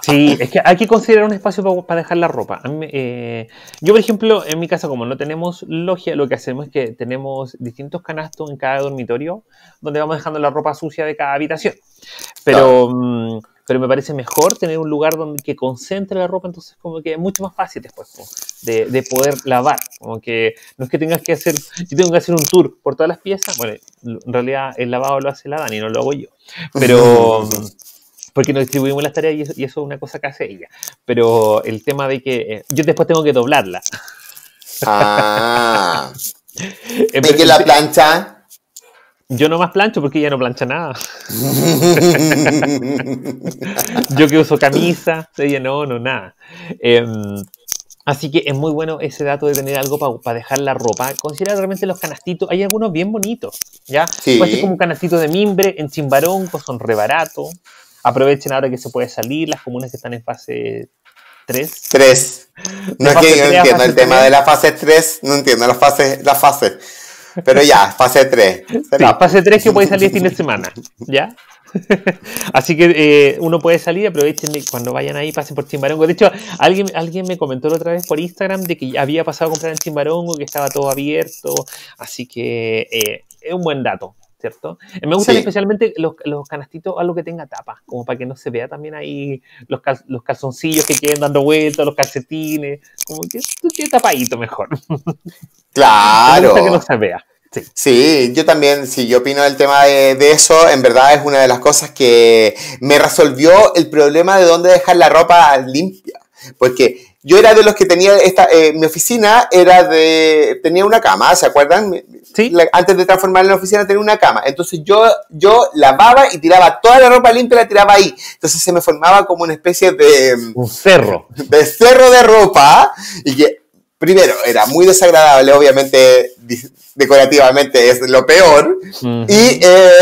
Sí, es que hay que considerar un espacio para, dejar la ropa. Eh, yo, por ejemplo, en mi casa, como no tenemos logia, lo que hacemos es que tenemos distintos canastos en cada dormitorio donde vamos dejando la ropa sucia de cada habitación. Pero, mm, pero me parece mejor tener un lugar donde que concentre la ropa, entonces como que es mucho más fácil después de, poder lavar. Como que no es que tengas que hacer, tengo que hacer un tour por todas las piezas. Bueno, en realidad el lavado lo hace la Dani, no lo hago yo. Pero... Mm, porque nos distribuimos las tareas y eso, es una cosa que hace ella. Pero el tema de que eh, yo después tengo que doblarla. Ah. que la plancha? Yo no más plancho porque ella no plancha nada. yo que uso camisa, ella no, no, nada. Em, así que es muy bueno ese dato de tener algo para dejar la ropa. Considera realmente los canastitos. Hay algunos bien bonitos, ¿ya? como un canastito de mimbre en chimbarón, pues son rebarato aprovechen ahora que se puede salir, las comunas que están en fase 3. 3. No entiendo el tema de la fase 3, no entiendo las fases, la fase. Pero ya, fase 3. fase 3 que puede salir este fin de semana, ¿ya? Así que eh, uno puede salir, aprovechen cuando vayan ahí, pasen por Chimbarongo. De hecho, alguien, alguien me comentó la otra vez por Instagram de que había pasado a comprar en Chimbarongo, que estaba todo abierto. Así que eh, es un buen dato. Eh, me gustan especialmente los, los, canastitos, algo que tenga tapa, como para que no se vea también ahí los, los calzoncillos que queden dando vueltas, los calcetines, como que, tiene tapadito mejor. Claro. Me que no se vea. Sí. yo también, si yo opino el tema de, de, eso. En verdad es una de las cosas que me resolvió el problema de dónde dejar la ropa limpia. Porque yo era de los que tenía esta, eh, mi oficina era de, tenía una cama, ¿se acuerdan? Sí. antes de transformar en la oficina tenía una cama. Entonces yo, yo lavaba y tiraba toda la ropa limpia la tiraba ahí. Entonces se me formaba como una especie de... Un cerro. De cerro de ropa y que primero, era muy desagradable, obviamente decorativamente es lo peor, y eh,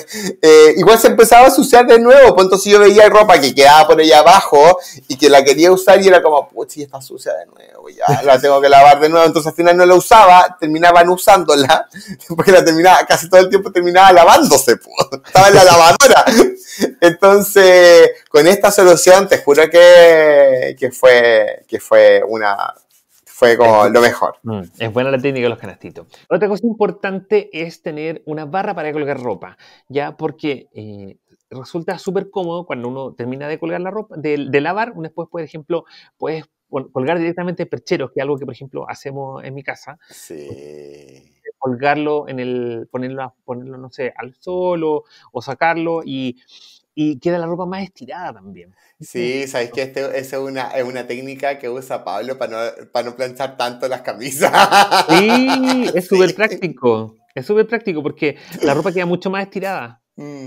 eh, igual se empezaba a suciar de nuevo, pues entonces yo veía ropa que quedaba por ahí abajo y que la quería usar y era como, pues sí, está sucia de nuevo, ya la tengo que lavar de nuevo, entonces al final no la usaba, terminaban usándola, porque la terminaba, casi todo el tiempo terminaba lavándose, pues, estaba en la lavadora. Entonces, con esta solución, te juro que, fue, que fue una fue como lo mejor. Mm, es buena la técnica de los canastitos. Otra cosa importante es tener una barra para colgar ropa, ya porque eh, resulta súper cómodo cuando uno termina de colgar la ropa, de, lavar, uno después, por ejemplo, puedes colgar directamente percheros, que es algo que, por ejemplo, hacemos en mi casa. Sí. Colgarlo en el, ponerlo, ponerlo no sé, al sol o sacarlo y y queda la ropa más estirada también. Sí, sabes que este, es una, es una técnica que usa Pablo para no, para planchar tanto las camisas. Sí, es súper práctico. Es súper práctico porque la ropa queda mucho más estirada. Mm.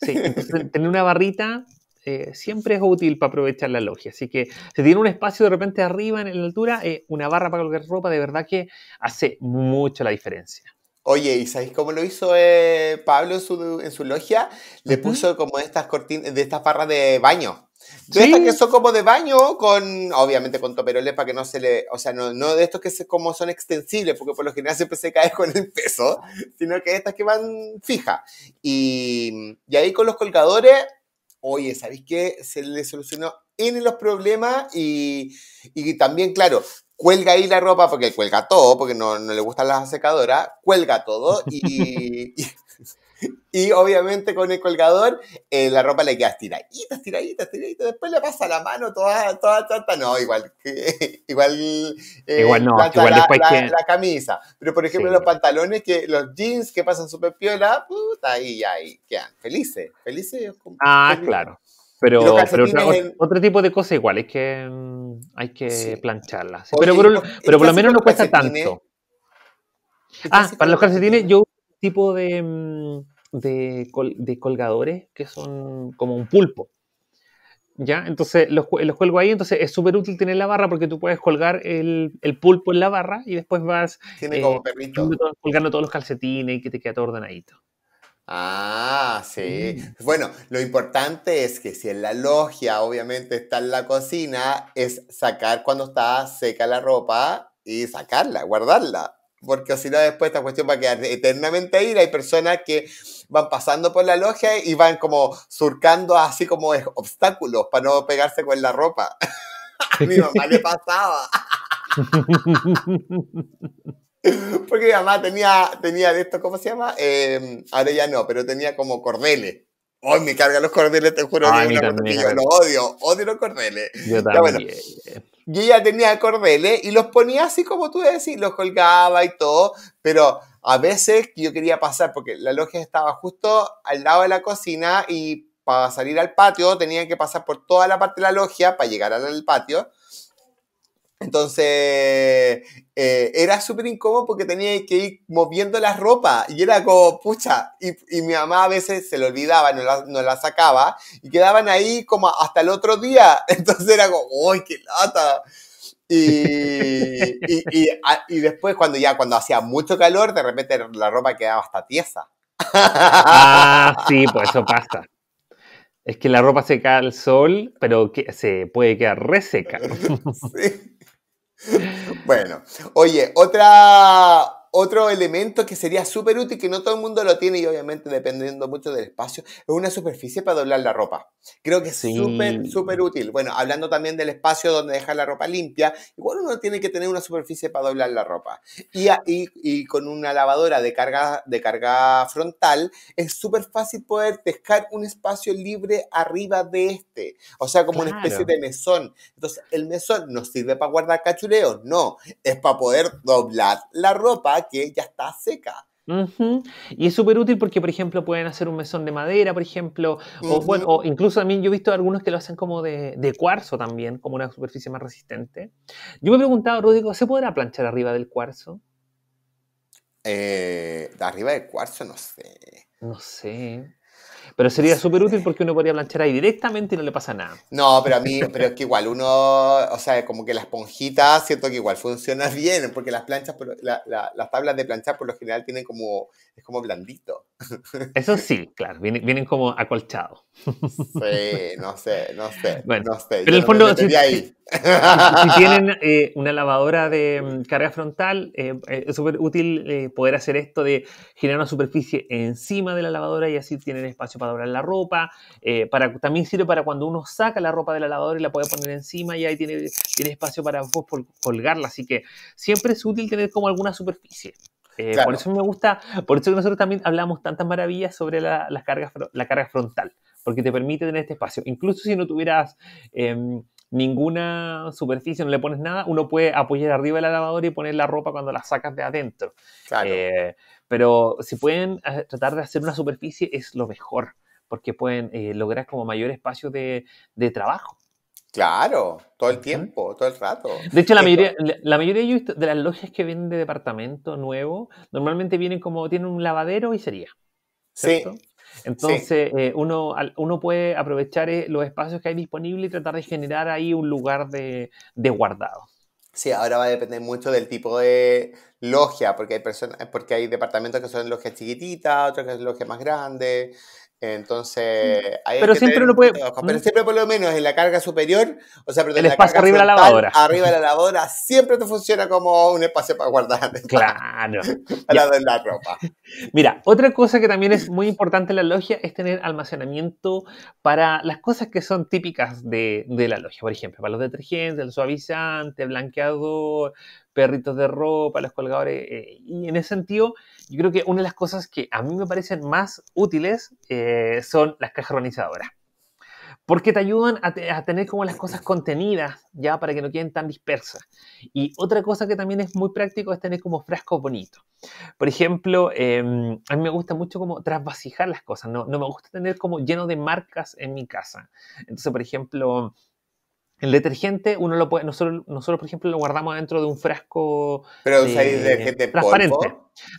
Sí, entonces tener una barrita eh, siempre es útil para aprovechar la logia. Así que si tiene un espacio de repente arriba en la altura, eh, una barra para colgar ropa de verdad que hace mucho la diferencia. Oye, ¿y sabéis cómo lo hizo eh, Pablo en su, en su, logia? Le puso como estas cortinas, de estas barras de baño. De estas que son como de baño, con, obviamente con toperoles para que no se le, o sea, no, no de estos que como son extensibles, porque por lo general siempre se cae con el peso, sino que estas que van fijas. Y, y ahí con los colgadores, oye, ¿sabéis qué? Se le solucionó en los problemas y, y también, claro, cuelga ahí la ropa, porque cuelga todo, porque no, le gustan las secadoras, cuelga todo y, y, obviamente con el colgador eh, la ropa le queda estiradita, estiradita, estiradita, después le pasa la mano toda, toda, no, igual, eh, igual, la, la, camisa, pero por ejemplo los pantalones, que los jeans que pasan súper piola, puta, ahí, ahí, quedan felices, felices. Ah, claro. Pero, otro tipo de cosas igual, es que hay que mm, plancharlas. pero, por, pero por lo menos no cuesta tanto. Ah, para los calcetines yo un tipo de, mm, de, colgadores que son como un pulpo. ¿Ya? Entonces los, los cuelgo ahí, entonces es súper útil tener la barra porque tú puedes colgar el, el pulpo en la barra y después vas eh, colgando, todos los calcetines y que te queda todo ordenadito. Ah, sí. Mm. Bueno, lo importante es que si en la logia obviamente está en la cocina, es sacar cuando está seca la ropa y sacarla, guardarla. Porque si no, después esta cuestión va a quedar eternamente ahí. Hay personas que van pasando por la logia y van como surcando así como obstáculos para no pegarse con la ropa. A mi mamá le pasaba. Porque mi mamá tenía, tenía de esto ¿cómo se llama? Eh, ahora ya no, pero tenía como cordeles. Hoy me carga los cordeles, te juro. Ay, también, yo odio, odio los cordeles. Yo también. y ella tenía cordeles y los ponía así como tú decís, los colgaba y todo, pero a veces yo quería pasar porque la logia estaba justo al lado de la cocina y para salir al patio tenía que pasar por toda la parte de la logia para llegar al patio entonces, eh, era súper incómodo porque tenía que ir moviendo la ropa y era como, pucha, y, mi mamá a veces se le olvidaba, no la, sacaba y quedaban ahí como hasta el otro día. Entonces era como, ¡ay, qué lata! Y, después cuando ya, cuando hacía mucho calor, de repente la ropa quedaba hasta tiesa. Ah, sí, pues eso pasa. Es que la ropa se cae al sol, pero que se puede quedar reseca. Sí. Bueno, oye, otra, otro elemento que sería súper útil, que no todo el mundo lo tiene y obviamente dependiendo mucho del espacio, es una superficie para doblar la ropa. Creo que es sí. súper, súper útil. Bueno, hablando también del espacio donde dejar la ropa limpia, igual uno tiene que tener una superficie para doblar la ropa. Y, y, y con una lavadora de carga, de carga frontal, es súper fácil poder dejar un espacio libre arriba de este. O sea, como una especie de mesón. Entonces, el mesón no sirve para guardar cachureos, no. Es para poder doblar la ropa que ya está seca. Y es súper útil porque, por ejemplo, pueden hacer un mesón de madera, por ejemplo, o, incluso también yo he visto algunos que lo hacen como de, de, cuarzo también, como una superficie más resistente. Yo me he preguntado, Rodrigo, ¿se podrá planchar arriba del cuarzo? Eh, de arriba del cuarzo, no sé. No sé. Pero sería súper útil porque uno podría planchar ahí directamente y no le pasa nada. No, pero a mí, pero es que igual uno, o sea, como que la esponjita, siento que igual funciona bien, porque las planchas, las tablas de planchar por lo general tienen como, es como blandito. Eso sí, claro, vienen, como acolchados. Sí, no sé, no sé. Bueno, no sé. Pero en el fondo, si, tienen eh, una lavadora de mm, carga frontal, eh, eh, es súper útil poder hacer esto de girar una superficie encima de la lavadora y así tienen espacio para doblar la ropa, eh, para, también sirve para cuando uno saca la ropa de la lavadora y la puede poner encima y ahí tiene, tiene espacio para colgarla, así que siempre es útil tener como alguna superficie. Eh, por eso me gusta, por eso que nosotros también hablamos tantas maravillas sobre la, carga, la carga frontal, porque te permite tener este espacio. Incluso si no tuvieras em, ninguna superficie, no le pones nada, uno puede apoyar arriba de la lavadora y poner la ropa cuando la sacas de adentro. Claro. Eh, pero si pueden eh, tratar de hacer una superficie es lo mejor, porque pueden eh, lograr como mayor espacio de, trabajo. Claro, todo el tiempo, todo el rato. De hecho, la mayoría, la, mayoría de las logias que vienen de departamento nuevo, normalmente vienen como, tienen un lavadero y sería. Sí, entonces, eh, uno, uno puede aprovechar eh, los espacios que hay disponibles y tratar de generar ahí un lugar de, de guardado. Sí, ahora va a depender mucho del tipo de logia, porque hay personas, porque hay departamentos que son logias chiquititas, otros que son logias más grandes. Entonces, hay pero que siempre ¿Mm? Pero siempre por lo menos en la carga superior, o sea, pero el la arriba de la lavadora. Arriba de la lavadora siempre te funciona como un espacio para guardar. Claro. Para la, la ropa. Mira, otra cosa que también es muy importante en la logia es tener almacenamiento para las cosas que son típicas de, de la logia, por ejemplo, para los detergentes, el suavizante, el blanqueador, perritos de ropa, los colgadores. Eh, y en ese sentido, yo creo que una de las cosas que a mí me parecen más útiles eh, son las cajas organizadoras. Porque te ayudan a, tener como las cosas contenidas, ya para que no queden tan dispersas. Y otra cosa que también es muy práctico es tener como frascos bonitos. Por ejemplo, em, a mí me gusta mucho como trasvasijar las cosas, ¿no? no me gusta tener como lleno de marcas en mi casa. Entonces, por ejemplo, el detergente, uno lo puede, nosotros, nosotros por ejemplo, lo guardamos dentro de un frasco. transparente.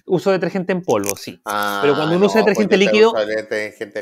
Uso de detergente en polvo, sí. Pero ah, cuando uno usa pues detergente líquido,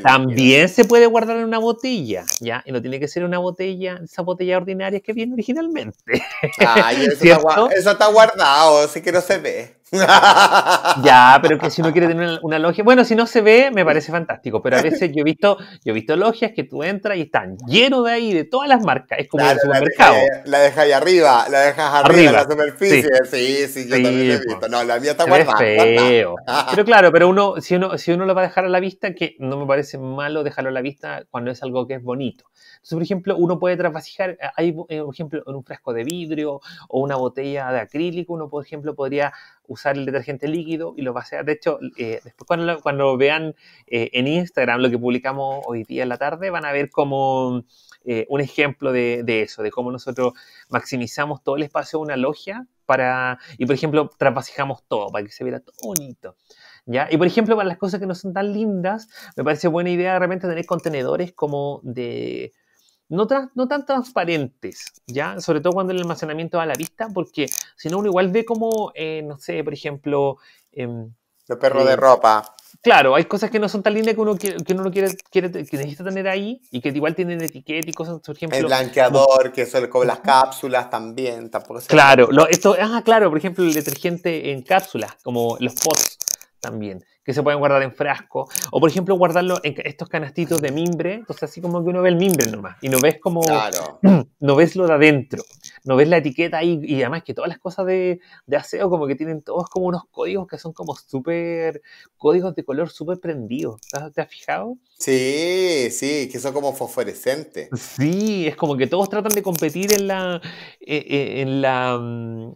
también se puede guardar en una botella, ¿ya? Y no tiene que ser una botella, esa botella ordinaria que viene originalmente. eso, está, guardado, así que no se ve. ya, pero que si uno quiere tener una, logia, bueno, si no se ve, me parece fantástico, pero a veces yo he visto, yo he visto logias que tú entras y están llenos de ahí, de todas las marcas, es como el supermercado. La dejas deja ahí arriba, la dejas arriba, en la superficie, sí, sí, yo también he pues. visto, no, la mía está guardada, feo. Pero claro, pero uno si, uno, si uno lo va a dejar a la vista, que no me parece malo dejarlo a la vista cuando es algo que es bonito. Entonces, por ejemplo, uno puede trasvasijar, eh, hay, eh, por ejemplo, en un frasco de vidrio o una botella de acrílico, uno, por ejemplo, podría usar el detergente líquido y lo va a hacer. De hecho, eh, después cuando vean en Instagram, lo que publicamos hoy día en la tarde, van a ver como un ejemplo de, de eso, de cómo nosotros maximizamos todo el espacio de una logia y por ejemplo, trasvasijamos todo para que se viera todo bonito. ¿Ya? Y por ejemplo, para las cosas que no son tan lindas, me parece buena idea realmente tener contenedores como de, no, no, tan transparentes, ¿ya? Sobre todo cuando el almacenamiento va a la vista, porque si no, uno igual ve como, eh, no sé, por ejemplo... Em, los perros eh, de ropa claro, hay cosas que no son tan lindas que uno, quiere, que uno no quiere, quiere, que necesita tener ahí y que igual tienen etiqueta y cosas, por ejemplo. El blanqueador, que eso cobra las cápsulas también, tampoco Claro, esto, ah claro, por ejemplo, el detergente en cápsulas, como los pots también, que se pueden guardar en frasco, o por ejemplo guardarlo en estos canastitos de mimbre, entonces así como que uno ve el mimbre nomás, y no ves como, claro. no ves lo de adentro, no ves la etiqueta ahí, y, además que todas las cosas de, de, aseo como que tienen todos como unos códigos que son como súper, códigos de color súper prendidos, ¿te has fijado? Sí, sí, que son como fosforescentes. Sí, es como que todos tratan de competir en la, eh, eh, en la mm,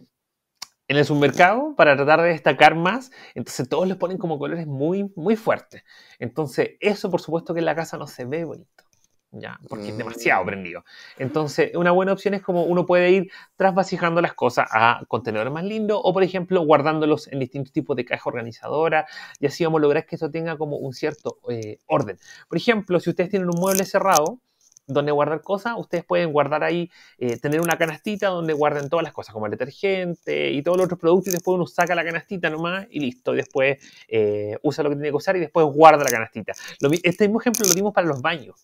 en el submercado, para tratar de destacar más, entonces todos les ponen como colores muy, muy fuertes. Entonces, eso por supuesto que en la casa no se ve bonito. Ya, porque es demasiado mm. prendido. Entonces, una buena opción es como uno puede ir trasvasijando las cosas a contenedores más lindos o, por ejemplo, guardándolos en distintos tipos de caja organizadora y así vamos a lograr que eso tenga como un cierto eh, orden. Por ejemplo, si ustedes tienen un mueble cerrado, donde guardar cosas, ustedes pueden guardar ahí, eh, tener una canastita donde guarden todas las cosas, como el detergente y todos los otros productos, y después uno saca la canastita nomás y listo, y después eh, usa lo que tiene que usar y después guarda la canastita. este mismo ejemplo lo dimos para los baños.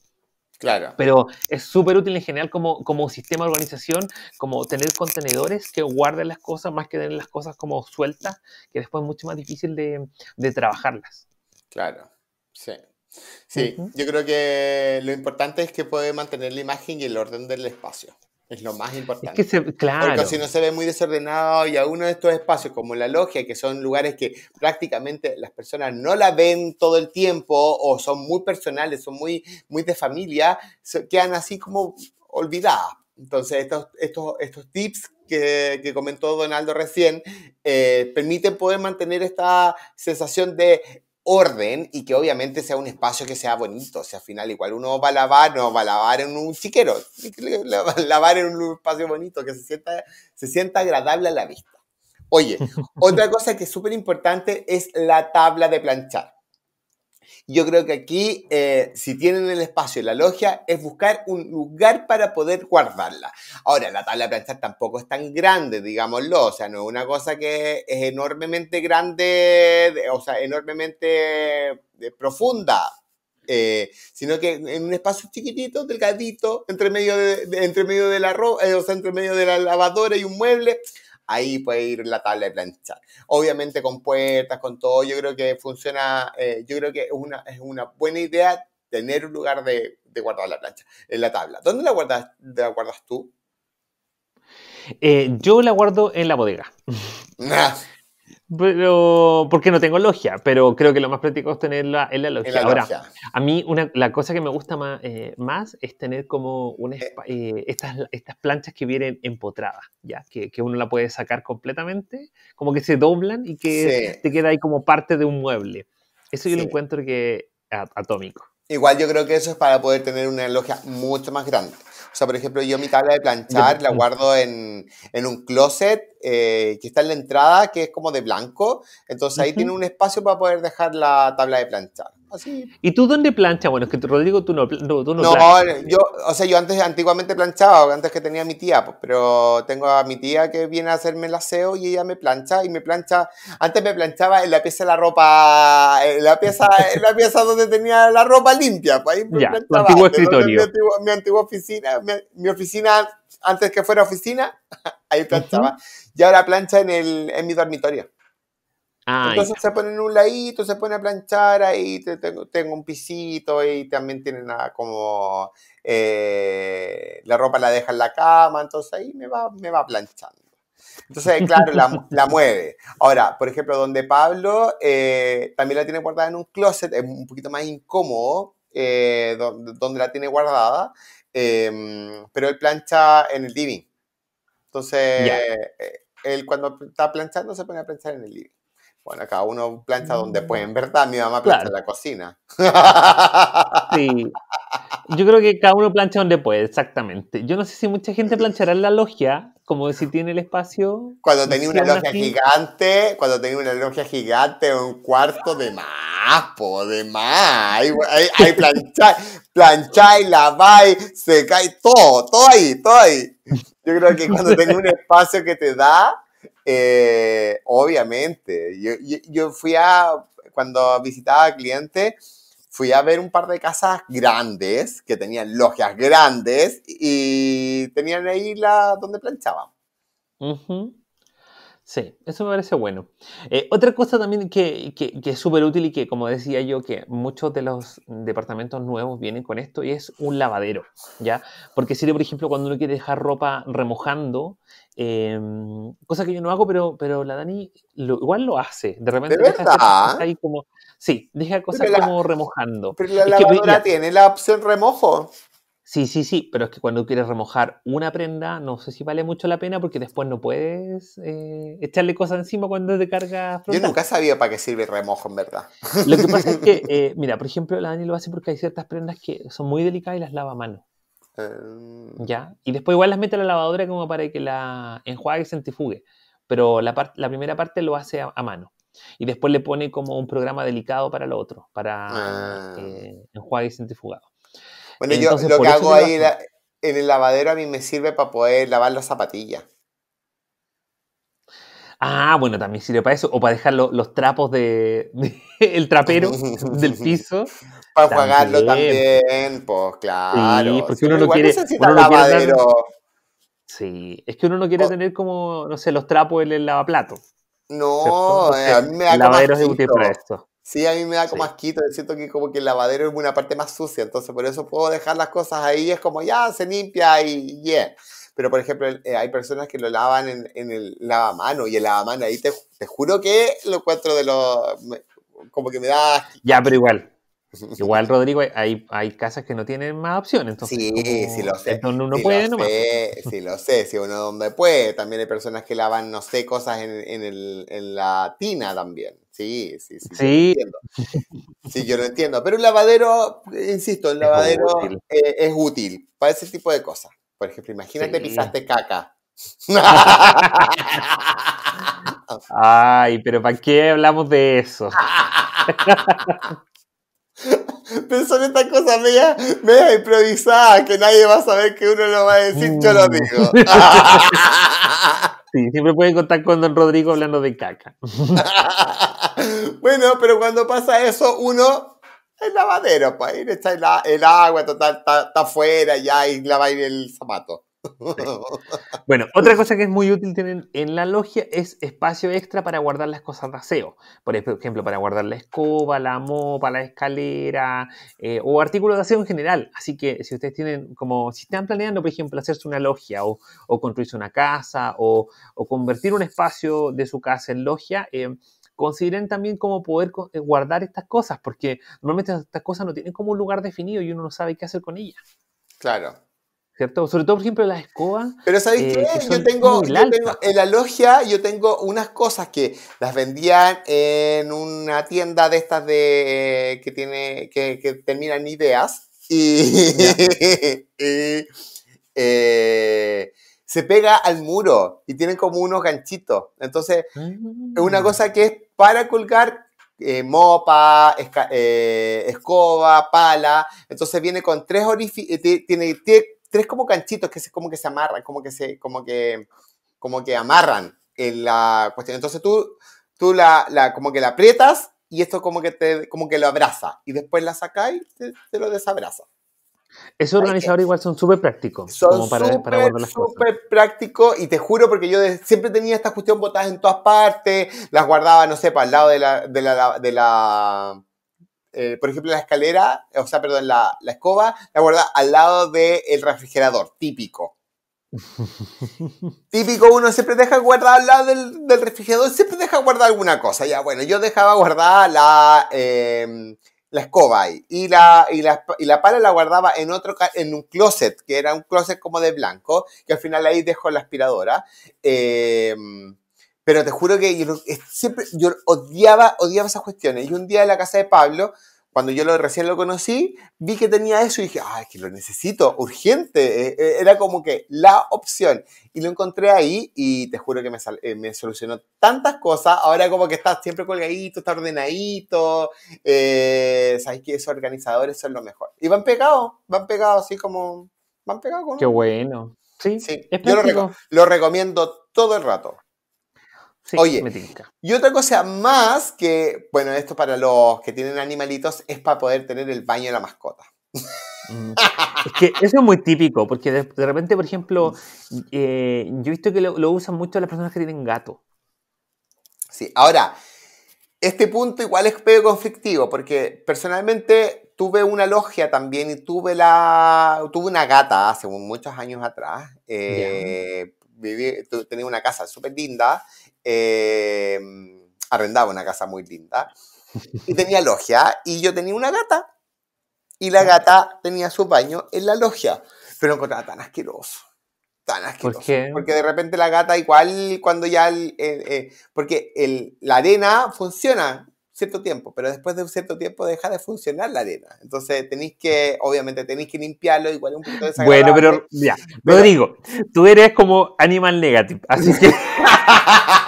Claro. Pero es súper útil en general como, como sistema de organización, como tener contenedores que guarden las cosas más que tener las cosas como sueltas, que después es mucho más difícil de, de trabajarlas. Claro, sí. Sí, yo creo que lo importante es que puede mantener la imagen y el orden del espacio. Es lo más importante. que claro. Porque si no se ve muy desordenado y algunos de estos espacios, como la logia, que son lugares que prácticamente las personas no la ven todo el tiempo o son muy personales, son muy, muy de familia, se quedan así como olvidadas. Entonces, estos, estos, estos tips que, que comentó Donaldo recién eh, permiten poder mantener esta sensación de orden y que obviamente sea un espacio que sea bonito. O sea, al final igual uno va a lavar, no va a lavar en un chiquero, va a lavar en un espacio bonito, que se sienta, se sienta agradable a la vista. Oye, otra cosa que es súper importante es la tabla de planchar. Yo creo que aquí, eh, si tienen el espacio y la logia, es buscar un lugar para poder guardarla. Ahora, la tabla de planchar tampoco es tan grande, digámoslo. O sea, no es una cosa que es enormemente grande, o sea, enormemente eh, profunda. Eh, sino que en un espacio chiquitito, delgadito, entre medio de, entre medio de la o sea, entre medio de la lavadora y un mueble, ahí puede ir la tabla de planchar. Obviamente con puertas, con todo, yo creo que funciona, eh, yo creo que es una, es una buena idea tener un lugar de, guardar la plancha, en la tabla. ¿Dónde la guardas, la guardas tú? Eh, yo la guardo en la bodega. Ah, pero, porque no tengo logia, pero creo que lo más práctico es tenerla en la logia. Ahora, a mí una, la cosa que me gusta más, eh, más es tener como eh. Eh, estas, estas planchas que vienen empotradas, ya que, que, uno la puede sacar completamente, como que se doblan y que te queda ahí como parte de un mueble. Eso yo lo encuentro que atómico. Igual yo creo que eso es para poder tener una logia mucho más grande. O sea, por ejemplo, yo mi tabla de planchar la guardo en, un closet eh, que está en la entrada, que es como de blanco. Entonces ahí tiene un espacio para poder dejar la tabla de planchar. ¿Y tú dónde plancha? Bueno, es que Rodrigo, tú no, tú no, no eh, yo, o sea, yo antes, antiguamente planchaba, antes que tenía mi tía, pues, pero tengo a mi tía que viene a hacerme el aseo y ella me plancha y me plancha. Antes me planchaba en la pieza de la ropa, en la pieza, en la pieza donde tenía la ropa limpia, pues ahí me ya, Antiguo escritorio. Mi, antigua oficina, mi, oficina, antes que fuera oficina, ahí planchaba. Y ahora plancha en, en mi dormitorio. Entonces se pone en un ladito, se pone a planchar, ahí tengo un pisito y también tiene nada ah, como eh, la ropa la deja en la cama, entonces ahí me va, me va planchando. Entonces, claro, la, mueve. Ahora, por ejemplo, donde Pablo eh, también la tiene guardada en un closet, es un poquito más incómodo eh, donde, la tiene guardada, em, pero él plancha en el living. Entonces, él cuando está planchando se pone a planchar en el living. Bueno, cada uno plancha donde puede. Mm. En verdad, mi mamá plancha en la cocina. Sí. Yo creo que cada uno plancha donde puede, exactamente. Yo no sé si mucha gente planchará en la logia, como si tiene el espacio. Cuando tenía una logia gigante, cuando tenía una logia gigante, un cuarto de más, po, de más. Hay, hay, plancha planchar, plancháis, laváis, secáis, todo, todo ahí, todo ahí. Yo creo que cuando tengo un espacio que te da, eh, obviamente, yo, fui a, cuando visitaba clientes, fui a ver un par de casas grandes, que tenían logias grandes y tenían ahí donde planchaban. Sí, eso me parece bueno. Eh, otra cosa también que, que es súper útil y que, como decía yo, que muchos de los departamentos nuevos vienen con esto y es un lavadero, ¿ya? Porque sirve, por ejemplo, cuando uno quiere dejar ropa remojando Em, cosa que yo no hago, pero, pero la Dani igual lo hace. De repente deja ahí como. Sí, deja cosas como remojando. Pero la lavadora tiene la opción remojo. Sí, sí, sí, pero es que cuando quieres remojar una prenda, no sé si vale mucho la pena porque después no puedes eh, echarle cosas encima cuando te cargas. Yo nunca sabía para qué sirve el remojo, en verdad. Lo que pasa es que, eh, mira, por ejemplo, la Dani lo hace porque hay ciertas prendas que son muy delicadas y las lava a mano. Em, ya. Y después igual las mete a la lavadora como para que la enjuague y centrifugue. Pero la, la primera parte lo hace a, mano. Y después le pone como un programa delicado para lo otro, para ah. eh, enjuague y centrifugado. Bueno, yo lo que hago ahí en el lavadero a mí me sirve para poder lavar las zapatillas. Ah, bueno, también sirve para eso. O para dejar los trapos de, el trapero del piso. Para jugarlo también, pues claro. Sí, porque uno no quiere. tener, es que uno no quiere oh. tener como, no sé, los trapos en el lavaplato. No, eh, a mí me da como asquito. Sí, a mí me da como asquito. Siento que como que el lavadero es una parte más sucia. Entonces, por eso puedo dejar las cosas ahí. Es como, ya, se limpia y yeah pero por ejemplo eh, hay personas que lo lavan en, en el lavamano y el lavamano ahí te, te juro que los cuatro de los... como que me da... Ya, pero igual, Igual, Rodrigo, hay, hay casas que no tienen más opciones. Entonces, sí, sí lo sé. Entonces uno puede Sé, sí, lo sé. Si uno donde puede. También hay personas que lavan, no sé, cosas en, el, en la tina también. Sí, sí, sí. Sí. Yo lo entiendo. Pero el lavadero, insisto, el lavadero eh, es útil para ese tipo de cosas. Por ejemplo, imagínate pisaste caca. Ay, pero ¿para qué hablamos de eso? Pero son estas cosas media, media improvisadas que nadie va a saber que uno lo va a decir, yo lo mm. digo. Sí, siempre pueden contar con Don Rodrigo hablando de caca. Bueno, pero cuando pasa eso, uno el lavadero, pues ahí está el, agua, total, está, afuera, ya y ir el zapato. Bueno, otra cosa que es muy útil tener en la logia es espacio extra para guardar las cosas de aseo. Por ejemplo, para guardar la escoba, la mopa, la escalera eh, o artículos de aseo en general. Así que si ustedes tienen, como si están planeando, por ejemplo, hacerse una logia o, construirse una casa o, convertir un espacio de su casa en logia, eh, consideren también cómo poder eh, guardar estas cosas, porque normalmente estas cosas no tienen como un lugar definido y uno no sabe qué hacer con ellas. Claro, ¿cierto? Sobre todo, por ejemplo, las escobas. Pero ¿sabéis eh, qué? Yo tengo, en la logia, yo tengo unas cosas que las vendían en una tienda de estas de eh, que tiene que, terminan ideas. Y, se pega al muro y tienen como unos ganchitos. Entonces, es una cosa que es para colgar eh, mopa, eh, escoba, pala. Entonces viene con tres orificios, eh, tiene, tres como ganchitos que se, como que se amarran, como que se, como que, como que amarran en la cuestión. Entonces tú, tú la, la, como que la aprietas y esto como que te, como que lo abraza y después la sacáis y te, lo desabraza. Esos organizadores eh, igual son súper prácticos. Son súper, prácticos y te juro porque yo siempre tenía esta cuestión botadas en todas partes, las guardaba, no sé, al lado de la... Eh, por ejemplo, la escalera, o sea, perdón, la, la escoba, la guardaba al lado del refrigerador, típico. Típico, uno siempre deja guardar al lado del, refrigerador, siempre deja guardar alguna cosa. Ya, bueno, yo dejaba guardar la, em, la escoba ahí. Y la, y la, y la pala la guardaba en otro, en un closet, que era un closet como de blanco, que al final ahí dejó la aspiradora. Em, pero te juro que yo, siempre, yo odiaba, odiaba esas cuestiones. Y un día en la casa de Pablo cuando yo lo, recién lo conocí, vi que tenía eso y dije, ay, ah, que lo necesito, urgente. E, e, era como que la opción. Y lo encontré ahí y te juro que me, eh, me solucionó tantas cosas. Ahora como que estás siempre colgadito, está ordenadito. Eh, sabes que esos organizadores son lo mejor. Y van pegados, van pegados así como... Van pegados Qué bueno. Sí, sí. yo lo recomiendo todo el rato. Oye, y otra cosa más que, bueno, esto para los que tienen animalitos es para poder tener el baño de la mascota. Mm. Es que eso es muy típico, porque de, repente, por ejemplo, mm. eh, yo he visto que lo, usan mucho las personas que tienen gato. Sí, ahora, este punto igual es medio conflictivo, porque personalmente tuve una logia también y tuve, la, tuve una gata hace muchos años atrás. Eh, tenía una casa súper linda Em, arrendaba una casa muy linda y tenía logia y yo tenía una gata y la gata tenía su baño en la logia, pero encontraba tan asqueroso. Tan asqueroso. Porque de repente la gata igual cuando ya... Eh, porque el, la arena funciona cierto tiempo, pero después de un cierto tiempo deja de funcionar la arena. Entonces tenéis que, obviamente, tenéis que limpiarlo, igual un Bueno, pero ya, Rodrigo, tú eres como Animal Negative, así que...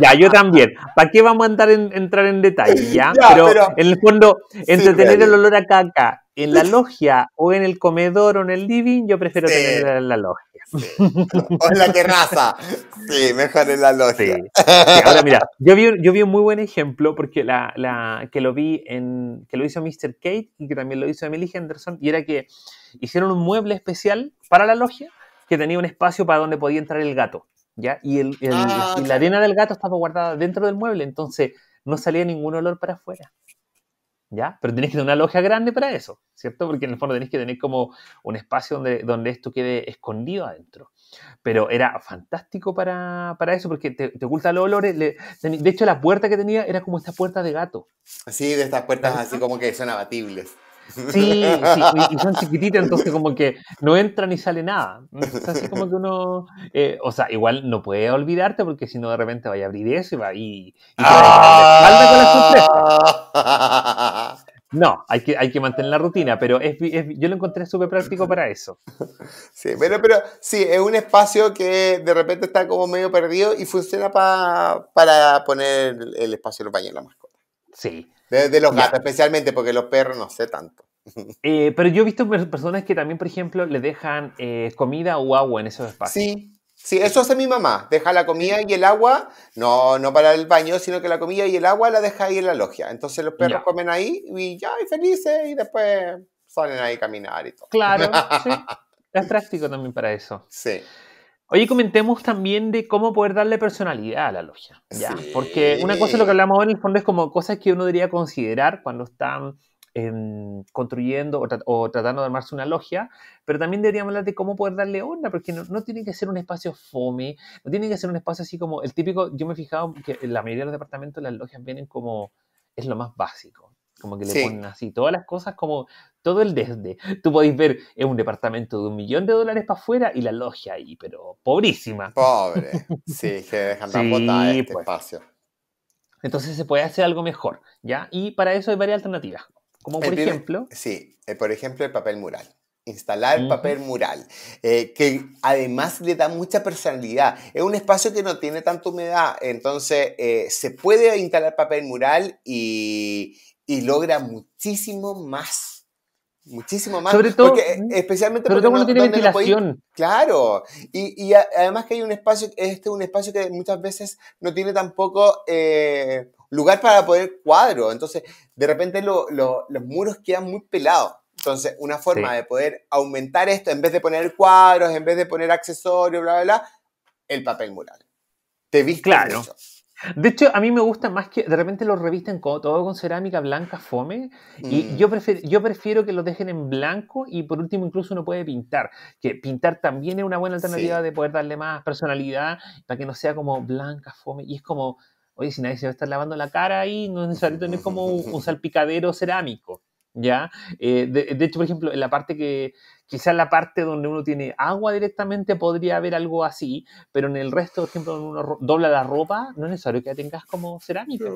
Ya, yo también. ¿Para qué vamos a entrar en, entrar en detalle? pero, en el fondo, entre tener el olor a caca en la logia o en el comedor o en el living, yo prefiero tener en la logia. O en la terraza. Sí, mejor en la logia. Ahora mira, yo vi, yo vi un muy buen ejemplo porque la, la, que lo vi en que lo hizo Mr. Kate y que también lo hizo Emily Henderson y era que hicieron un mueble especial para la logia que tenía un espacio para donde podía entrar el gato. ¿ya? Y, ah, la arena del gato estaba guardada dentro del mueble, entonces no salía ningún olor para afuera. ¿Ya? Pero tenés que tener una logia grande para eso, ¿cierto? Porque en el fondo tenés que tener como un espacio donde, esto quede escondido adentro. Pero era fantástico para, eso, porque te, oculta los olores. de hecho, la puerta que tenía era como esta puerta de gato. Sí, de estas puertas así como que son abatibles. Sí, y son chiquititas, entonces como que no entra ni sale nada. Es como que uno, eh, o sea, igual no puede olvidarte porque si no de repente vaya a abrir eso y va y, No, hay que, hay que mantener la rutina, pero es, yo lo encontré súper práctico para eso. Sí, pero, pero sí, es un espacio que de repente está como medio perdido y funciona para poner el espacio del los baños en la mascota. Sí, de, los gatos, especialmente, porque los perros no sé tanto. Eh, pero yo he visto personas que también, por ejemplo, le dejan eh, comida o agua en esos espacios. Sí, sí, eso hace mi mamá. Deja la comida y el agua, no, no para el baño, sino que la comida y el agua la deja ahí en la logia. Entonces los perros comen ahí y ya, y felices, y después salen ahí a caminar y todo. Claro, sí. Es práctico también para eso. Sí. Oye, comentemos también de cómo poder darle personalidad a la logia. Porque una cosa es lo que hablamos ahora en el fondo es como cosas que uno debería considerar cuando están em, construyendo o, tratando de armarse una logia, pero también deberíamos hablar de cómo poder darle onda, porque no, no, tiene que ser un espacio fome, no tiene que ser un espacio así como el típico, yo me he fijado que en la mayoría de los departamentos las logias vienen como, es lo más básico. Como que le ponen así todas las cosas, como todo el desde. Tú podéis ver, es un departamento de un millón de dólares para afuera y la logia ahí, pero pobrísima. Pobre. Sí, que dejan tan este pues. espacio. Entonces se puede hacer algo mejor, ¿ya? Y para eso hay varias alternativas. Como por ejemplo. Sí, eh, por ejemplo, el papel mural instalar papel mural, eh, que además le da mucha personalidad. Es un espacio que no tiene tanta humedad, entonces eh, se puede instalar papel mural y, y logra muchísimo más. Muchísimo más. Sobre todo, porque, eh, especialmente no, tiene ventilación. claro. Y, además que hay un espacio, este es un espacio que muchas veces no tiene tampoco eh, lugar para poder cuadro. Entonces, de repente los muros quedan muy pelados. Entonces, una forma de poder aumentar esto, en vez de poner cuadros, en vez de poner accesorios, bla, bla, bla, el papel mural. Te viste. Claro. De hecho, a mí me gusta más que de repente lo revisten con, todo con cerámica blanca fome. Y mm. yo, prefiero, que los dejen en blanco y por último incluso uno puede pintar. Que pintar también es una buena alternativa de poder darle más personalidad para que no sea como blanca fome. Y es como, oye, si nadie se va a estar lavando la cara ahí, no es necesario tener como un, salpicadero cerámico. ¿ya? Eh, de, hecho, por ejemplo, en la parte que Quizás la parte donde uno tiene agua directamente podría haber algo así, pero en el resto, por ejemplo, donde uno dobla la ropa, no es necesario que la tengas como cerámica.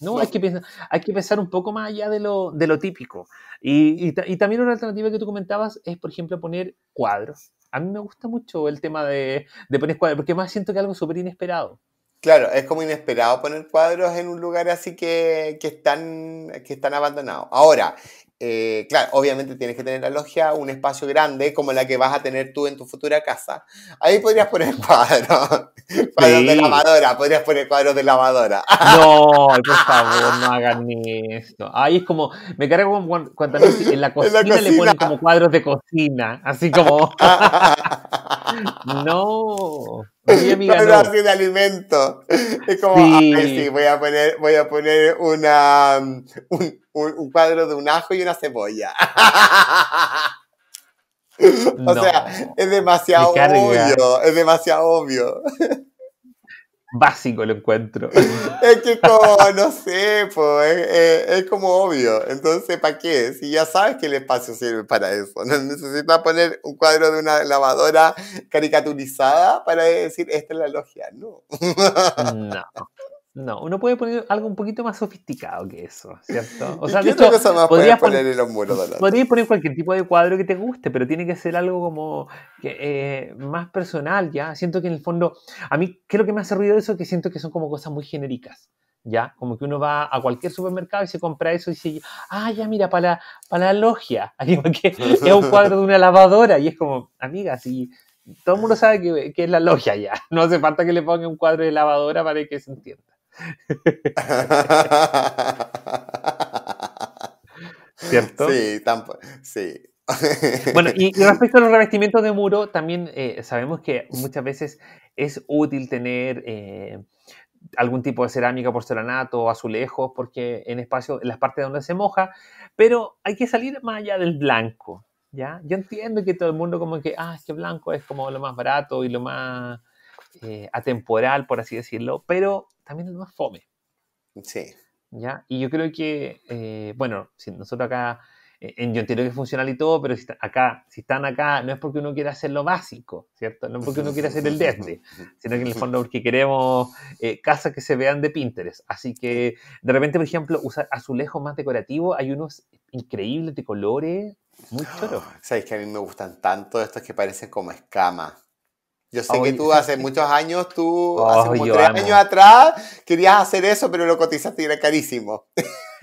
No, hay que, pensar, hay que pensar un poco más allá de lo, típico. Y, también una alternativa que tú comentabas es, por ejemplo, poner cuadros. A mí me gusta mucho el tema de, poner cuadros, porque más siento que es algo súper inesperado. Claro, es como inesperado poner cuadros en un lugar así que, están, que están abandonados. Ahora, eh, claro, obviamente tienes que tener la logia, un espacio grande como la que vas a tener tú en tu futura casa. Ahí podrías poner cuadros, cuadros de lavadora, podrías poner cuadros de lavadora. No, por favor, no hagan ni esto. Ahí es como, me cargo en la cocina le ponen como cuadros de cocina, así como... no así de alimento. Es como, sí. voy a poner, voy a poner una, mm, un, un, cuadro de un ajo y una cebolla. o sea, es demasiado obvio, es demasiado obvio. básico lo encuentro. es que como, no sé, pues, es, es, como obvio. Entonces, ¿para qué? Si ya sabes que el espacio sirve para eso. No necesitas poner un cuadro de una lavadora caricaturizada para decir, esta es la logia. No. no. No, uno puede poner algo un poquito más sofisticado que eso, ¿cierto? O sea, ¿Qué podrías poner poner cualquier tipo de cuadro que te guste, pero tiene que ser algo como que, eh, más personal, ¿ya? Siento que en el fondo, a mí creo que me hace ruido eso que siento que son como cosas muy genéricas, ¿ya? Como que uno va a cualquier supermercado y se compra eso y dice, ah, ya mira, para la, para la logia, que es un cuadro de una lavadora y es como, amigas, y todo el mundo sabe que, que es la logia ya, no hace falta que le ponga un cuadro de lavadora para que se entienda. ¿Cierto? Sí, tampoco. Sí. bueno, y, respecto a los revestimientos de muro, también eh, sabemos que muchas veces es útil tener eh, algún tipo de cerámica, porcelanato o azulejos, porque en espacio, en las partes donde se moja, pero hay que salir más allá del blanco. ¿ya? Yo entiendo que todo el mundo como que, ah, es que blanco es como lo más barato y lo más eh, atemporal, por así decirlo, pero también es más fome. Sí. ¿Ya? Y yo creo que, eh, bueno, si nosotros acá, eh, en, yo entiendo que es funcional y todo, pero si acá, si están acá, no es porque uno quiera hacer lo básico, ¿cierto? No es porque uno quiera hacer el desde, sino que en el fondo porque queremos eh, casas que se vean de Pinterest. Así que, de repente, por ejemplo, usar azulejos más decorativos, hay unos increíbles de colores, muy choros. Sabéis que a mí me gustan tanto estos que parecen como escamas. Yo sé ah, que tú hace muchos años, tú hace oh, como tres años atrás, querías hacer eso, pero lo cotizaste y era carísimo.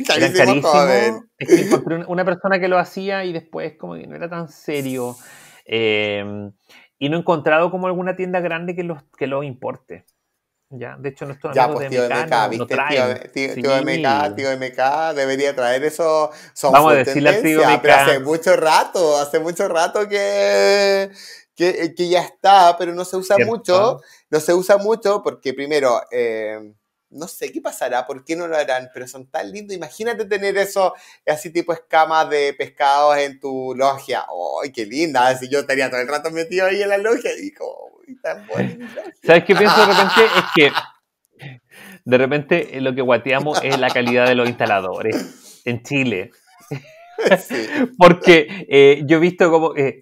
carísimo, era carísimo una persona que lo hacía y después como que no era tan serio. Em, y no he encontrado como alguna tienda grande que los, que lo importe. Ya, de hecho, no ya, amigos pues, tío de MK, ¿viste? No tío, tío, tío, MK, tío MK, debería traer eso. Vamos a decirle al tío MK. hace mucho rato, hace mucho rato que, eh, que, ya está, pero no se usa mucho. No se usa mucho porque primero, eh, no sé qué pasará, por qué no lo harán, pero son tan lindos. Imagínate tener eso, así tipo escamas de pescados en tu logia. ¡Ay, qué linda! si yo estaría todo el rato metido ahí en la logia y como, tan bonita! ¿Sabes qué pienso de repente? Es que de repente eh, lo que guateamos es la calidad de los instaladores en Chile. Porque eh, yo he visto como, eh,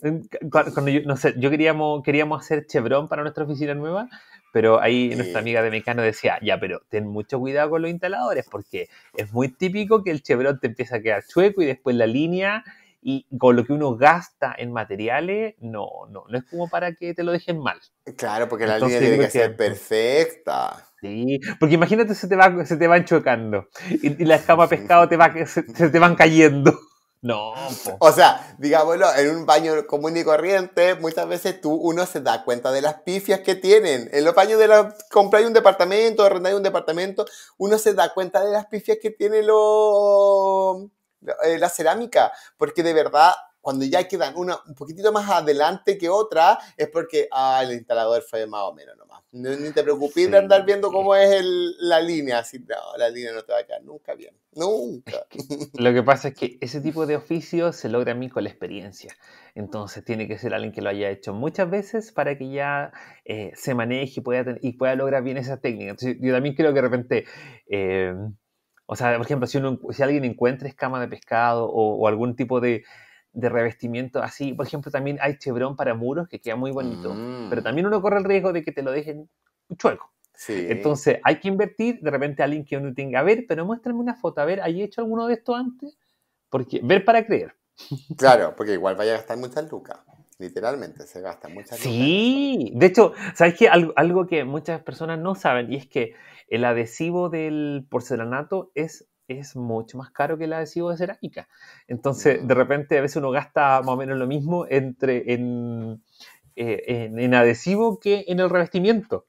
cuando yo, no sé, yo queríamos, queríamos hacer chevron para nuestra oficina nueva, pero ahí nuestra amiga de Mecano decía, ya, pero ten mucho cuidado con los instaladores, porque es muy típico que el chevron te empieza a quedar chueco y después la línea y con lo que uno gasta en materiales, no, no, no es como para que te lo dejen mal. Claro, porque la línea tiene que ser perfecta. Sí, porque imagínate se te va, se te van chocando y, la escama pescado te va, se te van cayendo. No. O sea, digámoslo, en un baño común y corriente, muchas veces tú, uno se da cuenta de las pifias que tienen. En los baños de la... comprar un departamento, arrendar un departamento, uno se da cuenta de las pifias que tiene lo... Eh, la cerámica. Porque de verdad, cuando ya quedan una un poquitito más adelante que otra, es porque, ah, el instalador fue más o menos, ¿no? ni te preocupes de andar viendo cómo es el, la línea. Así, no, la línea no te va a quedar nunca bien. Nunca. lo que pasa es que ese tipo de oficio se logra a mí con la experiencia. Entonces tiene que ser alguien que lo haya hecho muchas veces para que ya eh, se maneje y pueda, y pueda lograr bien esa técnica. yo también creo que de repente... Eh, o sea, por ejemplo, si, alguien encuentra escama de pescado o algún tipo de, de revestimiento así. Por ejemplo, también hay chevron para muros que queda muy bonito, mm. pero también uno corre el riesgo de que te lo dejen chueco. Entonces, hay que invertir, de repente alguien que uno tenga, a ver, pero muéstrame una foto, a ver, ¿hay hecho alguno de esto antes? Porque ver para creer. Claro, porque igual vaya a gastar mucha lucas. Literalmente, se gasta mucha Sí, de hecho, ¿sabes qué? Algo, algo que muchas personas no saben y es que el adhesivo del porcelanato es es mucho más caro que el adhesivo de cerámica. Entonces, mm. de repente, a veces uno gasta más o menos lo mismo entre, en, eh, en, adhesivo que en el revestimiento.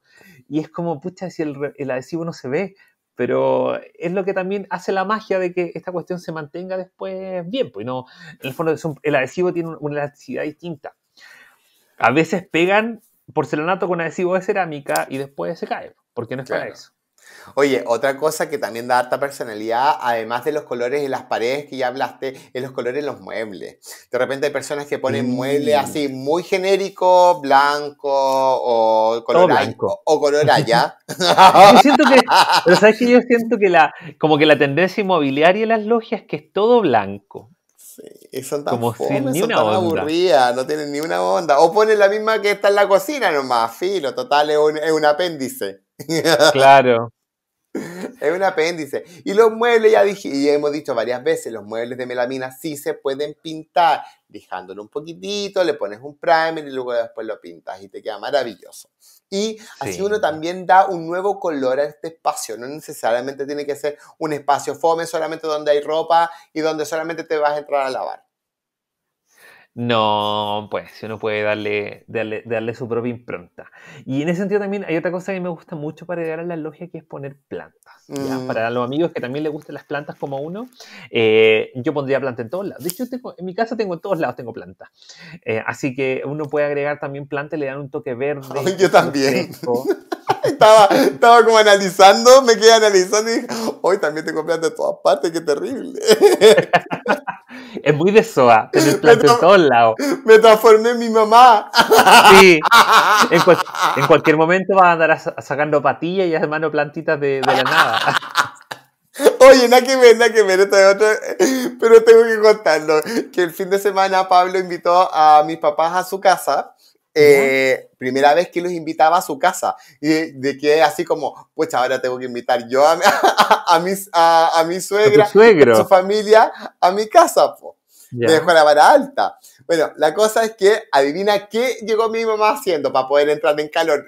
Y es como, pucha, si el, adhesivo no se ve, pero es lo que también hace la magia de que esta cuestión se mantenga después bien, pues no, el fondo el adhesivo tiene una elasticidad distinta. A veces pegan porcelanato con adhesivo de cerámica y después se cae, porque no es para eso. Oye, otra cosa que también da harta personalidad, además de los colores en las paredes que ya hablaste, es los colores en los muebles. De repente hay personas que ponen muebles así muy genérico, blanco o color o color allá. yo siento que, pero sabes que yo siento que la, como que la tendencia inmobiliaria en las logias es que es todo blanco. Sí, son tan, Como ni tan onda. aburridas, no tienen ni una onda. O ponen la misma que está en la cocina nomás, filo, total, es un apéndice. Claro. Es un apéndice. Y los muebles, ya, dije, y hemos dicho varias veces, los muebles de melamina sí se pueden pintar, dejándolo un poquitito, le pones un primer y luego después lo pintas y te queda maravilloso. Y así uno también da un nuevo color a este espacio, no necesariamente tiene que ser un espacio fome solamente donde hay ropa y donde solamente te vas a entrar a lavar. No, pues uno puede darle, darle, darle su propia impronta. Y en ese sentido también hay otra cosa que me gusta mucho para llegar a la logia, que es poner plantas. Mm. Para los amigos que también le gustan las plantas como uno, eh, yo pondría planta en todos lados. De hecho, en mi casa tengo en todos lados tengo plantas. Eh, así que uno puede agregar también plantas, le dan un toque verde. yo también. estaba, estaba como analizando, me quedé analizando y dije, hoy también tengo plantas de todas partes, qué terrible. Es muy de SOA, tener plantas en todos lados. Me transformé en mi mamá. Sí. En, cualquier momento vas a andar sacando patillas y armando plantitas de, la nada. Oye, nada que ver, nada que ver, pero tengo que contarlo, que el fin de semana Pablo invitó a mis papás a su casa eh, primera vez que los invitaba a su casa y de, que así como pues ahora tengo que invitar yo a, mis, a, mi suegra a su familia a mi casa me dejó la vara alta bueno la cosa es que adivina qué llegó mi mamá haciendo para poder entrar en calor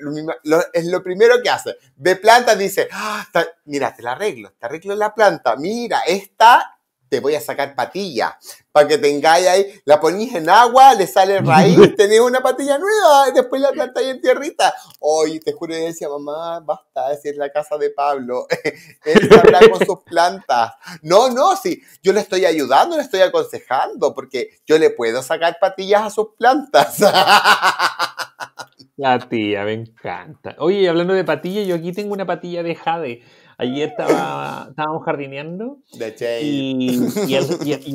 es lo primero que hace ve plantas dice ah, mira te la arreglo te arreglo la planta mira esta te voy a sacar patilla, para que tengáis ahí, la ponís en agua, le sale raíz, tenéis una patilla nueva, y después la plantáis en tierrita. Oye, te juro, decía, mamá, basta, es la casa de Pablo, él habla con sus plantas. No, no, sí, yo le estoy ayudando, le estoy aconsejando, porque yo le puedo sacar patillas a sus plantas. La tía, me encanta. Oye, hablando de patilla, yo aquí tengo una patilla de jade Ayer estábamos jardineando y, y,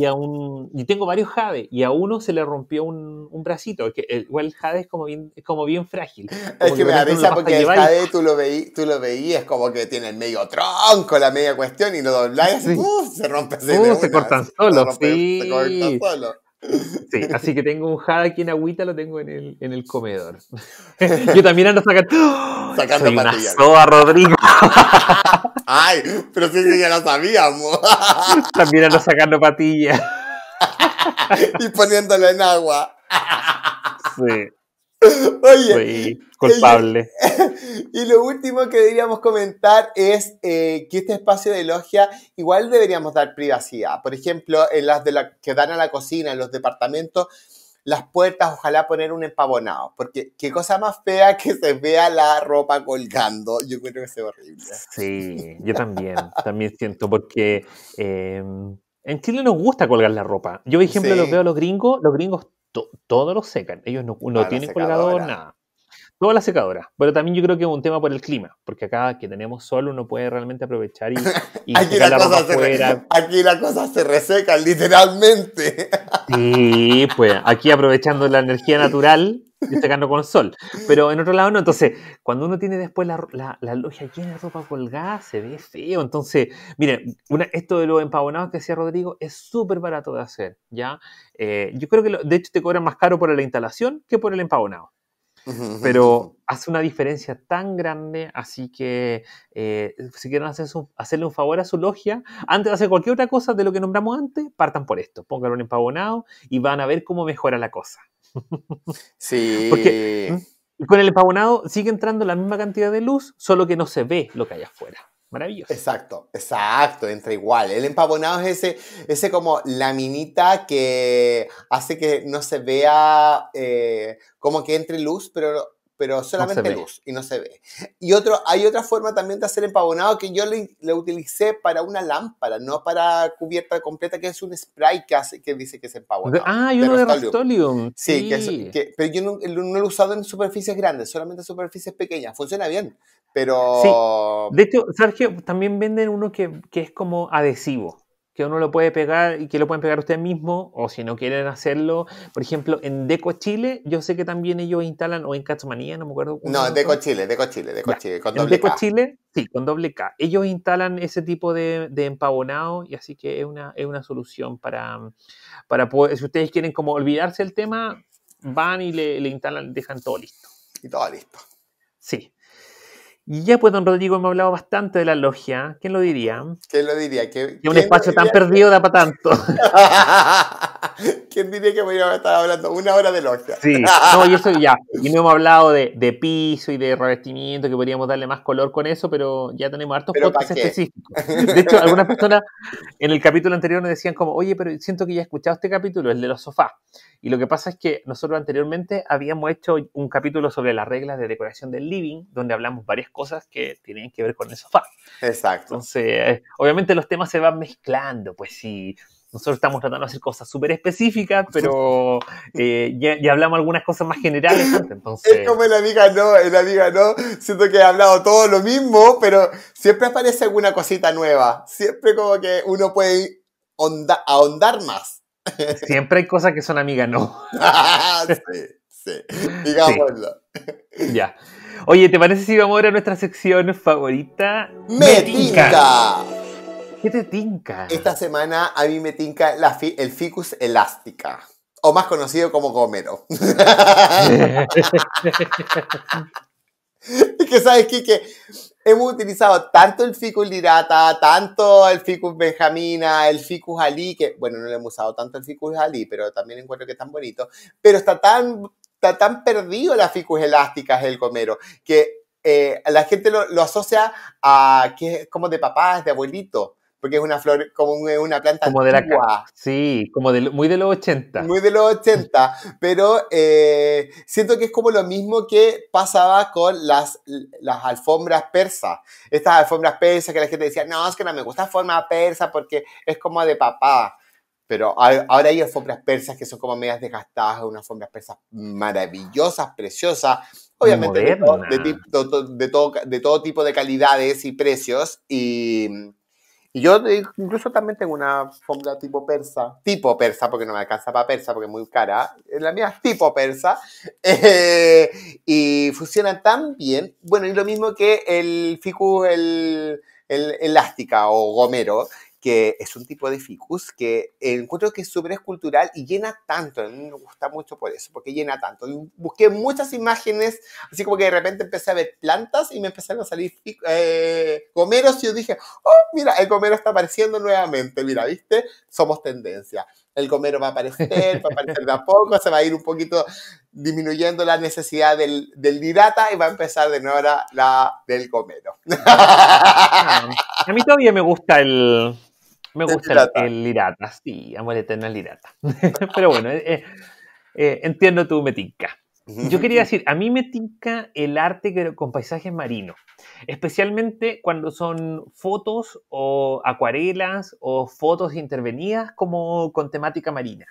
y, tengo varios jade y a uno se le rompió un, un bracito. Eh, igual el jade es como bien, es como bien frágil. es que, me da risa porque el jade tú lo, veí, tú lo veías como que tiene el medio tronco, la media cuestión y lo dobláis, y ¡uh! se rompe así. Uh, se cortan solo, Se, sí. se cortan solo. Sí, así que tengo un aquí en agüita, lo tengo en el, en el comedor. Yo también ando sacando. patillas. ¡Ah! Sacando Soy una soa, Rodrigo. Ay, pero sí que ya lo sabíamos. También ando sacando patillas. Y poniéndolo en agua. Sí. Oye. Soy culpable. Y lo último que deberíamos comentar es eh, que este espacio de logia igual deberíamos dar privacidad. Por ejemplo, en las de la, que dan a la cocina, en los departamentos, las puertas, ojalá poner un empavonado, porque qué cosa más fea que se vea la ropa colgando. Yo creo que es horrible. Sí, yo también, también siento, porque em, en Chile nos gusta colgar la ropa. Yo, por ejemplo, lo veo a los gringos, los gringos todos los secan, ellos no, ah, tienen colgado colgador nada. Luego la secadora, pero también yo creo que es un tema por el clima, porque acá que tenemos sol uno puede realmente aprovechar y, aquí, la cosa se reseca literalmente. Sí, pues aquí aprovechando la energía natural y secando con sol, pero en otro lado no, entonces cuando uno tiene después la, la, la logia llena de ropa colgada se ve feo, entonces miren, esto de los empavonados que decía Rodrigo es súper barato de hacer, ¿ya? Eh, yo creo que lo, de hecho te cobran más caro por la instalación que por el empavonado pero hace una diferencia tan grande, así que eh, si quieren hacerle un favor a su logia, antes de hacer cualquier otra cosa de lo que nombramos antes, partan por esto, pónganlo en empavonado y van a ver cómo mejora la cosa. sí. Porque con el empavonado sigue entrando la misma cantidad de luz, solo que no se ve lo que hay afuera. Maravilloso. Exacto, exacto, entra igual. El empavonado es ese, ese como laminita que hace que no se vea eh, como que entre luz, pero pero solamente luz y no se ve. Y otro, hay otra forma también de hacer empavonado que yo le, utilicé para una lámpara, no para cubierta completa, que es un spray que, que dice que es empabonado. Ah, hay uno de Rustolium. Sí, Que pero yo no, lo he usado en superficies grandes, solamente en superficies pequeñas. Funciona bien, pero... De Sergio, también venden uno que, que es como adhesivo que uno lo puede pegar y que lo pueden pegar usted mismo, o si no quieren hacerlo, por ejemplo, en Deco Chile, yo sé que también ellos instalan, o en Catmanía no me acuerdo. No, Deco Chile, Deco Chile, Deco Chile, con doble Deco Chile, sí, con doble K. Ellos instalan ese tipo de, de empavonado y así que es una, solución para, para poder, si ustedes quieren como olvidarse el tema, van y le instalan, dejan todo listo. Y todo listo. Sí, y ya pues, don Rodrigo, hemos hablado bastante de la logia. ¿Quién lo diría? ¿Quién lo diría? que un espacio tan perdido da para tanto. ¿Quién diría que a estar hablando una hora de logia? Sí, no, y eso ya. Y no hemos hablado de, piso y de revestimiento, que podríamos darle más color con eso, pero ya tenemos hartos podcasts específicos. De hecho, algunas personas en el capítulo anterior nos decían como, oye, pero siento que ya he escuchado este capítulo, el de los sofás. Y lo que pasa es que nosotros anteriormente habíamos hecho un capítulo sobre las reglas de decoración del living, donde hablamos varias cosas que tienen que ver con el sofá. Exacto. Entonces, obviamente los temas se van mezclando, pues sí. Si, nosotros estamos tratando de hacer cosas súper específicas, pero eh, ya, hablamos algunas cosas más generales. Entonces... Es como en la amiga no, amiga no. Siento que he hablado todo lo mismo, pero siempre aparece alguna cosita nueva. Siempre como que uno puede onda, ahondar más. Siempre hay cosas que son Amiga no. Ah, sí, sí, digámoslo. Ya. Oye, ¿te parece si vamos ahora a nuestra sección favorita? ¡Metinca! ¿Qué te tinca? Esta semana a mí me tinca la el Ficus elástica, o más conocido como Gomero. que sabes, Kike, hemos utilizado tanto el Ficus lirata, tanto el Ficus benjamina, el Ficus alí, que bueno, no le hemos usado tanto el Ficus alí, pero también encuentro que es tan bonito, pero está tan, tan perdido la Ficus elástica, el Gomero, que eh, la gente lo, asocia a que es como de papás, de abuelitos, porque es una flor, como una planta como de la Sí, como de, muy de los 80. Muy de los 80, pero eh, siento que es como lo mismo que pasaba con las, las alfombras persas. Estas alfombras persas que la gente decía, no, es que no me gusta forma persa porque es como de papá pero ahora hay alfombras persas que son como medias desgastadas, unas alfombras persas maravillosas, preciosas, obviamente de de, de, todo, de todo, tipo de calidades y precios, y, y yo incluso también tengo una fórmula tipo persa, tipo persa, porque no me alcanza para persa, porque es muy cara. Eh, la mía es tipo persa. Eh, y funciona tan bien. Bueno, y lo mismo que el ficus, el elástica o gomero, que es un tipo de ficus que encuentro que es súper escultural y llena tanto. A mí me gusta mucho por eso, porque llena tanto. busqué muchas imágenes, así como que de repente empecé a ver plantas y me empezaron a salir eh, comeros y yo dije, oh, mira, el comero está apareciendo nuevamente, mira, ¿viste? Somos tendencia. El comero va a aparecer, va a aparecer de a poco, se va a ir un poquito disminuyendo la necesidad del, del dirata y va a empezar de nuevo la, del comero. Ah, a mí todavía me gusta el, me gusta el, lirata, sí, amo el eterno lirata. Pero bueno, eh, eh, eh entiendo tu metinca. Yo quería decir, a mí me tinca el arte con paisajes marinos, especialmente cuando son fotos o acuarelas o fotos intervenidas como con temática marina.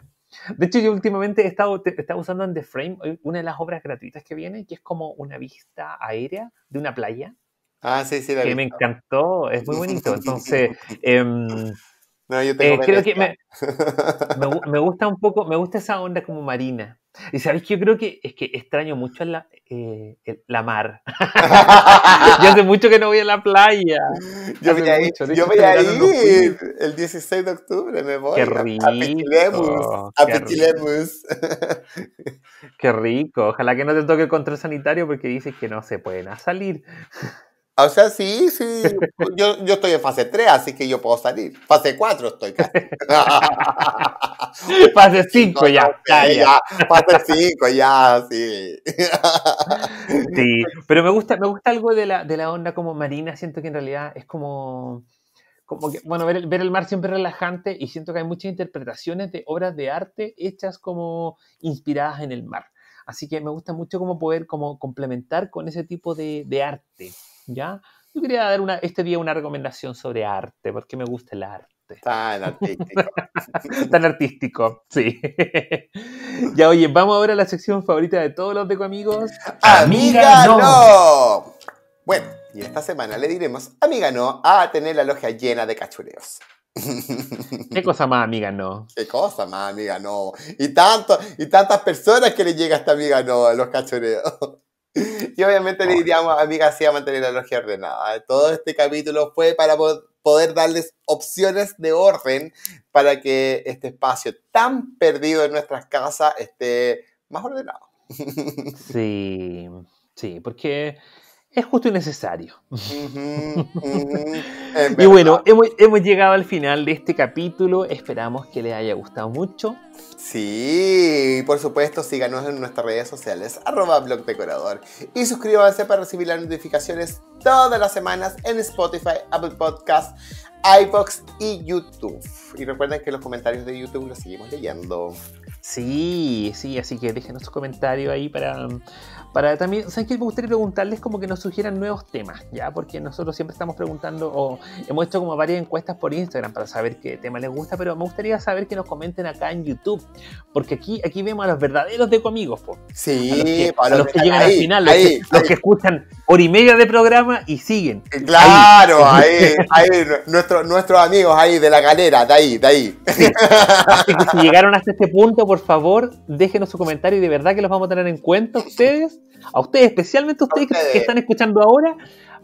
De hecho, yo últimamente he estado, he estado, usando en The Frame eh, una de las obras gratuitas que viene, que es como una vista aérea de una playa. Ah, sí, sí, Que me encantó, es muy bonito. Entonces, em, no, yo tengo eh, que me, me, gusta un poco, me gusta esa onda como marina. Y sabes que yo creo que es que extraño mucho la, eh, la mar. yo hace mucho que no voy a la playa. Yo voy a ir, voy este el 16 de octubre, me voy. Qué rico. A Pichilemus. qué, Rico. rico. Ojalá que no te toque el control sanitario porque dices que no se pueden salir. O sea, sí, sí. Yo, estoy en fase 3, así que yo puedo salir. Fase 4 estoy casi. fase 5 ya, ya, Fase 5 ya, sí. sí, pero me gusta, me gusta algo de la, de la onda como marina. Siento que en realidad es como. Como bueno, ver el, ver el mar siempre relajante y siento que hay muchas interpretaciones de obras de arte hechas como inspiradas en el mar. Así que me gusta mucho como poder como complementar con ese tipo de, de arte. ¿ya? Yo quería dar una, este día una recomendación sobre arte, porque me gusta el arte. Tan artístico. Tan artístico, sí. ya, oye, vamos ahora a la sección favorita de todos los deco amigos. ¡Amiga, no! Bueno, y esta semana le diremos, amiga no, a tener la logia llena de cachureos. Qué cosa más amiga no. Qué cosa más amiga no. Y tanto, y tantas personas que le llega a esta amiga no a los cachureos. Y obviamente le ah, diríamos, amiga, así a mantener la logia ordenada. Todo este capítulo fue para poder darles opciones de orden para que este espacio tan perdido en nuestras casas esté más ordenado. Sí, sí, porque es justo y necesario. y bueno, hemos, llegado al final de este capítulo. Esperamos que les haya gustado mucho. Sí, por supuesto, síganos en nuestras redes sociales, arroba blogdecorador. Y suscríbanse para recibir las notificaciones todas las semanas en Spotify, Apple Podcasts, iBox y YouTube. Y recuerden que los comentarios de YouTube los seguimos leyendo. Sí, sí, así que déjenos su comentario ahí para para también, ¿sabes qué? Me gustaría preguntarles como que nos sugieran nuevos temas, ¿ya? Porque nosotros siempre estamos preguntando, o hemos hecho como varias encuestas por Instagram para saber qué tema les gusta, pero me gustaría saber que nos comenten acá en YouTube, porque aquí, aquí vemos a los verdaderos de por Sí, para los que, llegan al final, los, que, escuchan hora y media de programa y siguen. Eh, claro, ahí, ahí, nuestros amigos ahí de la galera, de ahí, de ahí. si llegaron hasta este punto, por favor, déjenos su comentario y de verdad que los vamos a tener en cuenta ustedes a ustedes, especialmente a ustedes, Que, están escuchando ahora,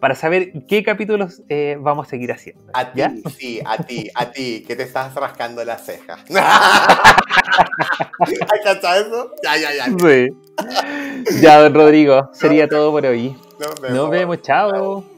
para saber qué capítulos eh, vamos a seguir haciendo. A ti, sí, a ti, a ti, que te estás rascando las cejas. ¿Has eso? Ya, ya, ya. Sí. Ya, don Rodrigo, sería todo por hoy. Nos vemos. Nos vemos, chao.